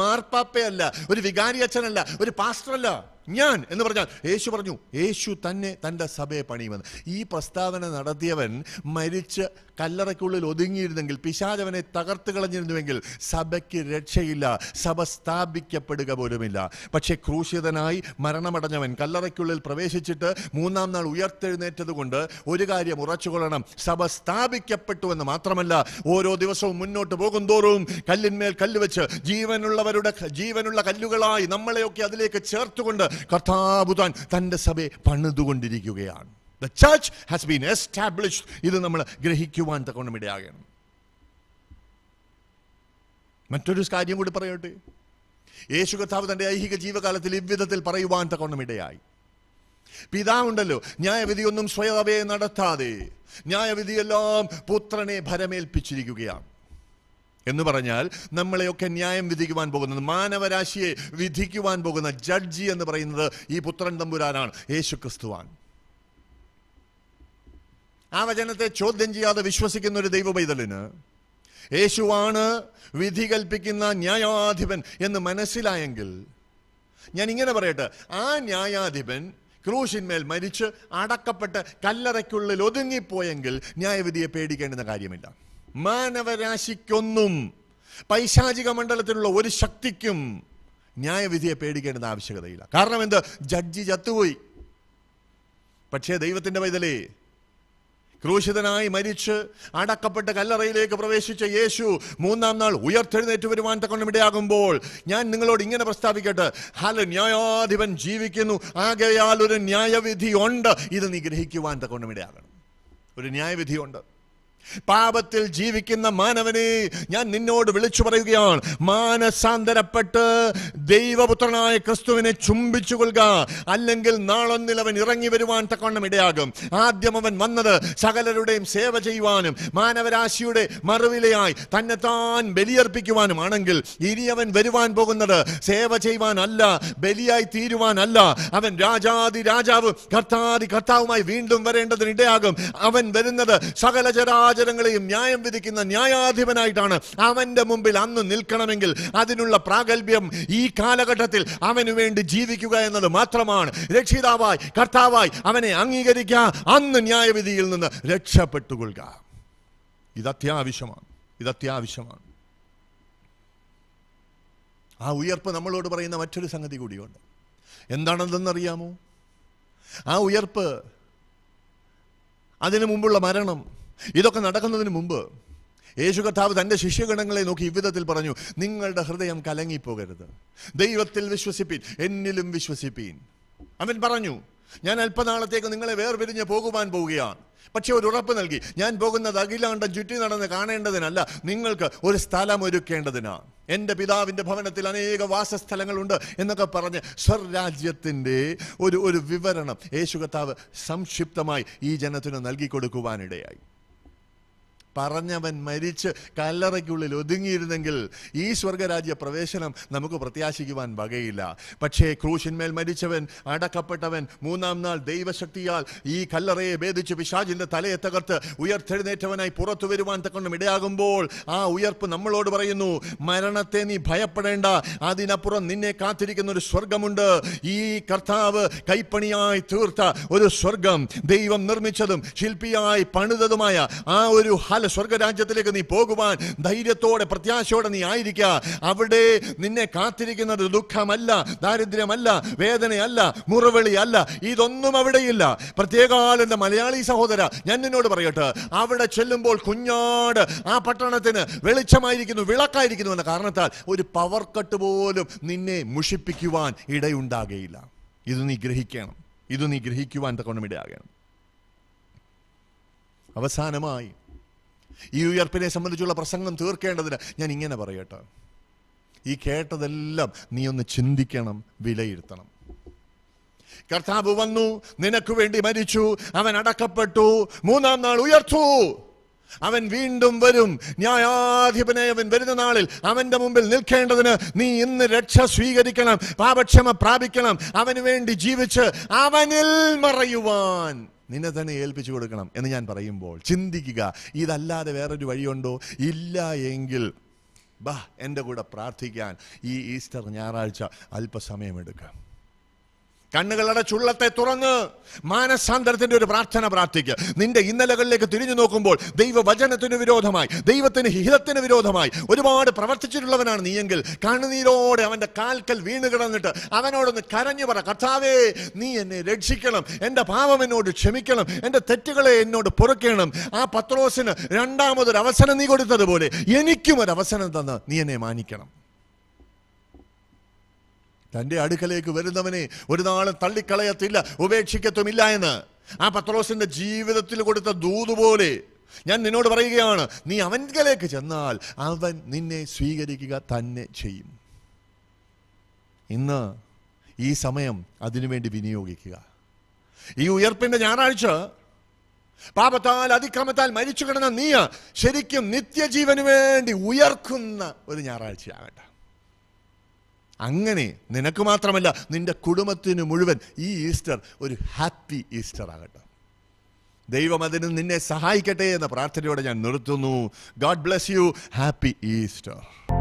മാർപ്പാപ്പയല്ല ഒരു വികാരി അച്ഛനല്ല ഒരു പാസ്റ്ററല്ല ഞാൻ എന്ന് പറഞ്ഞാൽ യേശു പറഞ്ഞു യേശു തന്നെ തൻ്റെ സഭയെ പണിയുമെന്ന് ഈ പ്രസ്താവന നടത്തിയവൻ മരിച്ച് കല്ലറയ്ക്കുള്ളിൽ ഒതുങ്ങിയിരുന്നെങ്കിൽ പിശാചവനെ തകർത്ത് കളഞ്ഞിരുന്നുവെങ്കിൽ സഭയ്ക്ക് രക്ഷയില്ല സഭ സ്ഥാപിക്കപ്പെടുക പോലുമില്ല പക്ഷേ ക്രൂശിതനായി മരണമടഞ്ഞവൻ കല്ലറയ്ക്കുള്ളിൽ പ്രവേശിച്ചിട്ട് മൂന്നാം നാൾ ഉയർത്തെഴുന്നേറ്റതുകൊണ്ട് ഒരു കാര്യം ഉറച്ചുകൊള്ളണം സഭ സ്ഥാപിക്കപ്പെട്ടു എന്ന് മാത്രമല്ല ഓരോ ദിവസവും മുന്നോട്ട് പോകും തോറും കല്ലിന്മേൽ കല്ല് വെച്ച് ജീവനുള്ള ജീവനുള്ളവരുടെ ജീവനുള്ള കല്ലുകളായി നമ്മളെയൊക്കെ അതിലേക്ക് ചേർത്തുകൊണ്ട് കർത്താബുതാൻ തൻ്റെ സഭയെ പണിതുകൊണ്ടിരിക്കുകയാണ് the church has been established ഇത് നമ്മൾ ഗ്രഹിക്കുവാൻ തക്കവണ്ണം ഇടയാകണം മറ്റൊരു കാര്യം കൂടി പറയട്ടെ യേശു കർത്താവ് തൻ്റെ ഐഹിക ജീവകാലത്തിൽ ഇவ்விധത്തിൽ പറയുവാൻ തക്കവണ്ണം ഇടയായി പിതാവുണ്ടല്ലോ ന്യായവിധിയൊന്നും സ്വയവേ നടത്താതെ ന്യായവിധിയെല്ലാം പുത്രനെ ഭരമേൽപ്പിച്ചിരിക്കുകയാണ് എന്ന് പറഞ്ഞാൽ നമ്മളെയൊക്കെ ന്യായം വിധിക്കുവാൻ പോകുന്നത് മാനവരാശിയെ വിധിക്കുവാൻ പോകുന്ന ജഡ്ജി എന്ന് പറയുന്നത് ഈ പുത്രൻ തമ്പുരാനാണ് യേശു ക്രിസ്തുവാൻ ആ വചനത്തെ ചോദ്യം ചെയ്യാതെ വിശ്വസിക്കുന്ന ഒരു ദൈവപൈതലിന് യേശുവാണ് വിധി കൽപ്പിക്കുന്ന ന്യായാധിപൻ എന്ന് മനസ്സിലായെങ്കിൽ ഞാൻ ഇങ്ങനെ പറയട്ടെ ആ ന്യായാധിപൻ ക്രൂശിന്മേൽ മരിച്ച് അടക്കപ്പെട്ട് കല്ലറയ്ക്കുള്ളിൽ ഒതുങ്ങിപ്പോയെങ്കിൽ ന്യായവിധിയെ പേടിക്കേണ്ടുന്ന കാര്യമില്ല മാനവരാശിക്കൊന്നും പൈശാചിക മണ്ഡലത്തിലുള്ള ഒരു ശക്തിക്കും ന്യായവിധിയെ പേടിക്കേണ്ടത് ആവശ്യകതയില്ല കാരണം എന്ത് ജഡ്ജി ചത്തുപോയി പക്ഷേ ദൈവത്തിൻ്റെ വൈതലേ ക്രൂശിതനായി മരിച്ച് അടക്കപ്പെട്ട കല്ലറയിലേക്ക് പ്രവേശിച്ച യേശു മൂന്നാം നാൾ ഉയർത്തെഴുന്നേറ്റ് വരുവാൻ തക്കൊണ്ട് ഇടയാകുമ്പോൾ ഞാൻ നിങ്ങളോട് ഇങ്ങനെ പ്രസ്താവിക്കട്ടെ ഹല ന്യായാധിപൻ ജീവിക്കുന്നു ആകയാൽ ഒരു ന്യായവിധി ഉണ്ട് ഇത് നിഗ്രഹിക്കുവാൻ ഗ്രഹിക്കുവാൻ തക്കൊണ്ട് ഇടയാകണം ഒരു ന്യായവിധിയുണ്ട് പാപത്തിൽ ജീവിക്കുന്ന മാനവനെ ഞാൻ നിന്നോട് വിളിച്ചു പറയുകയാണ് മാനസാന്തരപ്പെട്ട് ദൈവപുത്രനായ ക്രിസ്തുവിനെ ചുംബിച്ചു കൊള്ളുക അല്ലെങ്കിൽ നാളൊന്നിൽ അവൻ ഇറങ്ങി വരുവാൻ തക്കവണ്ണം ഇടയാകും ആദ്യം അവൻ വന്നത് സകലരുടെയും സേവ ചെയ്യുവാനും മാനവരാശിയുടെ മറുവിലയായി തന്നെത്താൻ ബലിയർപ്പിക്കുവാനും ആണെങ്കിൽ ഇനി അവൻ വരുവാൻ പോകുന്നത് സേവ ചെയ്യുവാനല്ല ബലിയായി തീരുവാനല്ല അവൻ രാജാതി രാജാവ് കർത്താതി കർത്താവുമായി വീണ്ടും വരേണ്ടതിന് ഇടയാകും അവൻ വരുന്നത് സകലചരാ സാഹചര്യങ്ങളെയും ന്യായം വിധിക്കുന്ന ന്യായാധിപനായിട്ടാണ് അവൻ്റെ മുമ്പിൽ അന്ന് നിൽക്കണമെങ്കിൽ അതിനുള്ള പ്രാഗൽഭ്യം ഈ കാലഘട്ടത്തിൽ അവന് വേണ്ടി ജീവിക്കുക എന്നത് മാത്രമാണ് രക്ഷിതാവായി കർത്താവായി അവനെ അംഗീകരിക്കുക അന്ന് ന്യായവിധിയിൽ നിന്ന് രക്ഷപ്പെട്ടുകൊള്ളുക ഇത് അത്യാവശ്യമാണ് ഇത് അത്യാവശ്യമാണ് ആ ഉയർപ്പ് നമ്മളോട് പറയുന്ന മറ്റൊരു സംഗതി കൂടിയുണ്ട് എന്താണതെന്നറിയാമോ ആ ഉയർപ്പ് അതിനു മുമ്പുള്ള മരണം ഇതൊക്കെ നടക്കുന്നതിന് മുമ്പ് യേശു കർത്താവ് തൻ്റെ ശിഷ്യഗണങ്ങളെ നോക്കി ഇവിധത്തിൽ പറഞ്ഞു നിങ്ങളുടെ ഹൃദയം കലങ്ങിപ്പോകരുത് ദൈവത്തിൽ വിശ്വസിപ്പീൻ എന്നിലും വിശ്വസിപ്പീൻ അവൻ പറഞ്ഞു ഞാൻ അല്പനാളത്തേക്ക് നിങ്ങളെ വേർപിരിഞ്ഞ് പോകുവാൻ പോവുകയാണ് പക്ഷെ ഒരു ഉറപ്പ് നൽകി ഞാൻ പോകുന്നത് അഖിലാണ്ട ചുറ്റി നടന്ന് കാണേണ്ടതിനല്ല നിങ്ങൾക്ക് ഒരു സ്ഥലം ഒരുക്കേണ്ടതിനാണ് എൻ്റെ പിതാവിൻ്റെ ഭവനത്തിൽ അനേക വാസസ്ഥലങ്ങളുണ്ട് എന്നൊക്കെ പറഞ്ഞ് സ്വർരാജ്യത്തിൻ്റെ ഒരു ഒരു വിവരണം യേശു കർത്താവ് സംക്ഷിപ്തമായി ഈ ജനത്തിന് കൊടുക്കുവാനിടയായി പറഞ്ഞവൻ മരിച്ച് കല്ലറയ്ക്കുള്ളിൽ ഒതുങ്ങിയിരുന്നെങ്കിൽ ഈ സ്വർഗരാജ്യ പ്രവേശനം നമുക്ക് പ്രത്യാശിക്കുവാൻ വകയില്ല പക്ഷേ ക്രൂശിന്മേൽ മരിച്ചവൻ അടക്കപ്പെട്ടവൻ മൂന്നാം നാൾ ദൈവശക്തിയാൽ ഈ കല്ലറയെ ഭേദിച്ച് പിശാജിൻ്റെ തലയെ തകർത്ത് ഉയർത്തെഴുന്നേറ്റവനായി പുറത്തു വരുവാൻ തക്കൊണ്ടും ഇടയാകുമ്പോൾ ആ ഉയർപ്പ് നമ്മളോട് പറയുന്നു മരണത്തെ നീ ഭയപ്പെടേണ്ട അതിനപ്പുറം നിന്നെ കാത്തിരിക്കുന്ന ഒരു സ്വർഗമുണ്ട് ഈ കർത്താവ് കൈപ്പണിയായി തീർത്ത ഒരു സ്വർഗം ദൈവം നിർമ്മിച്ചതും ശില്പിയായി പണിതതുമായ ആ ഒരു ഹല സ്വർഗരാജ്യത്തിലേക്ക് നീ പോകുവാൻ ധൈര്യത്തോടെ പ്രത്യാശയോടെ നീ ആയിരിക്കുക അവിടെ നിന്നെ കാത്തിരിക്കുന്നത് ദുഃഖമല്ല ദാരിദ്ര്യമല്ല വേദനയല്ല മുറവിളിയല്ല ഇതൊന്നും അവിടെയില്ല പ്രത്യേകാലെൻ്റെ മലയാളി സഹോദര ഞാൻ നിന്നോട് പറയട്ടെ അവിടെ ചെല്ലുമ്പോൾ കുഞ്ഞാട് ആ പട്ടണത്തിന് വെളിച്ചമായിരിക്കുന്നു വിളക്കായിരിക്കുന്നു എന്ന കാരണത്താൽ ഒരു പവർ കട്ട് പോലും നിന്നെ മുഷിപ്പിക്കുവാൻ ഇടയുണ്ടാകുകയില്ല ഇത് നീ ഗ്രഹിക്കണം ഇത് നീ ഗ്രഹിക്കുവാൻ തക്കോണം ഇടയാകണം അവസാനമായി ഈ ഉയർപ്പിനെ സംബന്ധിച്ചുള്ള പ്രസംഗം തീർക്കേണ്ടതിന് ഞാൻ ഇങ്ങനെ പറയട്ടെ ഈ കേട്ടതെല്ലാം നീ ഒന്ന് ചിന്തിക്കണം വിലയിരുത്തണം കർത്താവ് വന്നു നിനക്ക് വേണ്ടി മരിച്ചു അവൻ അടക്കപ്പെട്ടു മൂന്നാം നാൾ ഉയർത്തു അവൻ വീണ്ടും വരും ന്യായാധിപനെ അവൻ വരുന്ന നാളിൽ അവന്റെ മുമ്പിൽ നിൽക്കേണ്ടതിന് നീ ഇന്ന് രക്ഷ സ്വീകരിക്കണം പാപക്ഷമ പ്രാപിക്കണം അവന് വേണ്ടി ജീവിച്ച് അവനിൽ മറയുവാൻ നിന്നെ തന്നെ ഏൽപ്പിച്ചു കൊടുക്കണം എന്ന് ഞാൻ പറയുമ്പോൾ ചിന്തിക്കുക ഇതല്ലാതെ വേറൊരു വഴിയുണ്ടോ ഇല്ല എങ്കിൽ ബാ എൻ്റെ കൂടെ പ്രാർത്ഥിക്കാൻ ഈ ഈസ്റ്റർ ഞായറാഴ്ച അല്പസമയമെടുക്കാം കണ്ണുകളുടെ ചുള്ളത്തെ തുറന്ന് മാനസാന്തരത്തിന്റെ ഒരു പ്രാർത്ഥന പ്രാർത്ഥിക്കുക നിന്റെ ഇന്നലകളിലേക്ക് തിരിഞ്ഞു നോക്കുമ്പോൾ ദൈവവചനത്തിന് വിരോധമായി ദൈവത്തിന് ഹിതത്തിന് വിരോധമായി ഒരുപാട് പ്രവർത്തിച്ചിട്ടുള്ളവനാണ് നീയെങ്കിൽ കണ്ണുനീരോടെ അവൻ്റെ കാൽക്കൽ വീണ് കിടന്നിട്ട് അവനോടൊന്ന് കരഞ്ഞു പറ കർത്താവേ നീ എന്നെ രക്ഷിക്കണം എൻ്റെ പാപം എന്നോട് ക്ഷമിക്കണം എൻ്റെ തെറ്റുകളെ എന്നോട് പൊറുക്കണം ആ പത്രോസിന് രണ്ടാമതൊരു അവസരം നീ കൊടുത്തതുപോലെ എനിക്കും ഒരു അവസരം തന്ന് നീ എന്നെ മാനിക്കണം തൻ്റെ അടുക്കലേക്ക് വരുന്നവനെ ഒരു നാളും തള്ളിക്കളയത്തില്ല ഉപേക്ഷിക്കത്തുമില്ല എന്ന് ആ പത്രോസിൻ്റെ ജീവിതത്തിൽ കൊടുത്ത ദൂതുപോലെ ഞാൻ നിന്നോട് പറയുകയാണ് നീ അവൻകലേക്ക് ചെന്നാൽ അവൻ നിന്നെ സ്വീകരിക്കുക തന്നെ ചെയ്യും ഇന്ന് ഈ സമയം അതിനുവേണ്ടി വിനിയോഗിക്കുക ഈ ഉയർപ്പിൻ്റെ ഞായറാഴ്ച പാപത്താൽ അതിക്രമത്താൽ മരിച്ചു കിടന്ന നീ ശരിക്കും നിത്യജീവന് വേണ്ടി ഉയർക്കുന്ന ഒരു ഞായറാഴ്ചയാകട്ടെ അങ്ങനെ നിനക്ക് മാത്രമല്ല നിൻ്റെ കുടുംബത്തിന് മുഴുവൻ ഈ ഈസ്റ്റർ ഒരു ഹാപ്പി ഈസ്റ്റർ ആകട്ടെ ദൈവം അതിന് നിന്നെ സഹായിക്കട്ടെ എന്ന പ്രാർത്ഥനയോടെ ഞാൻ നിർത്തുന്നു God bless you happy Easter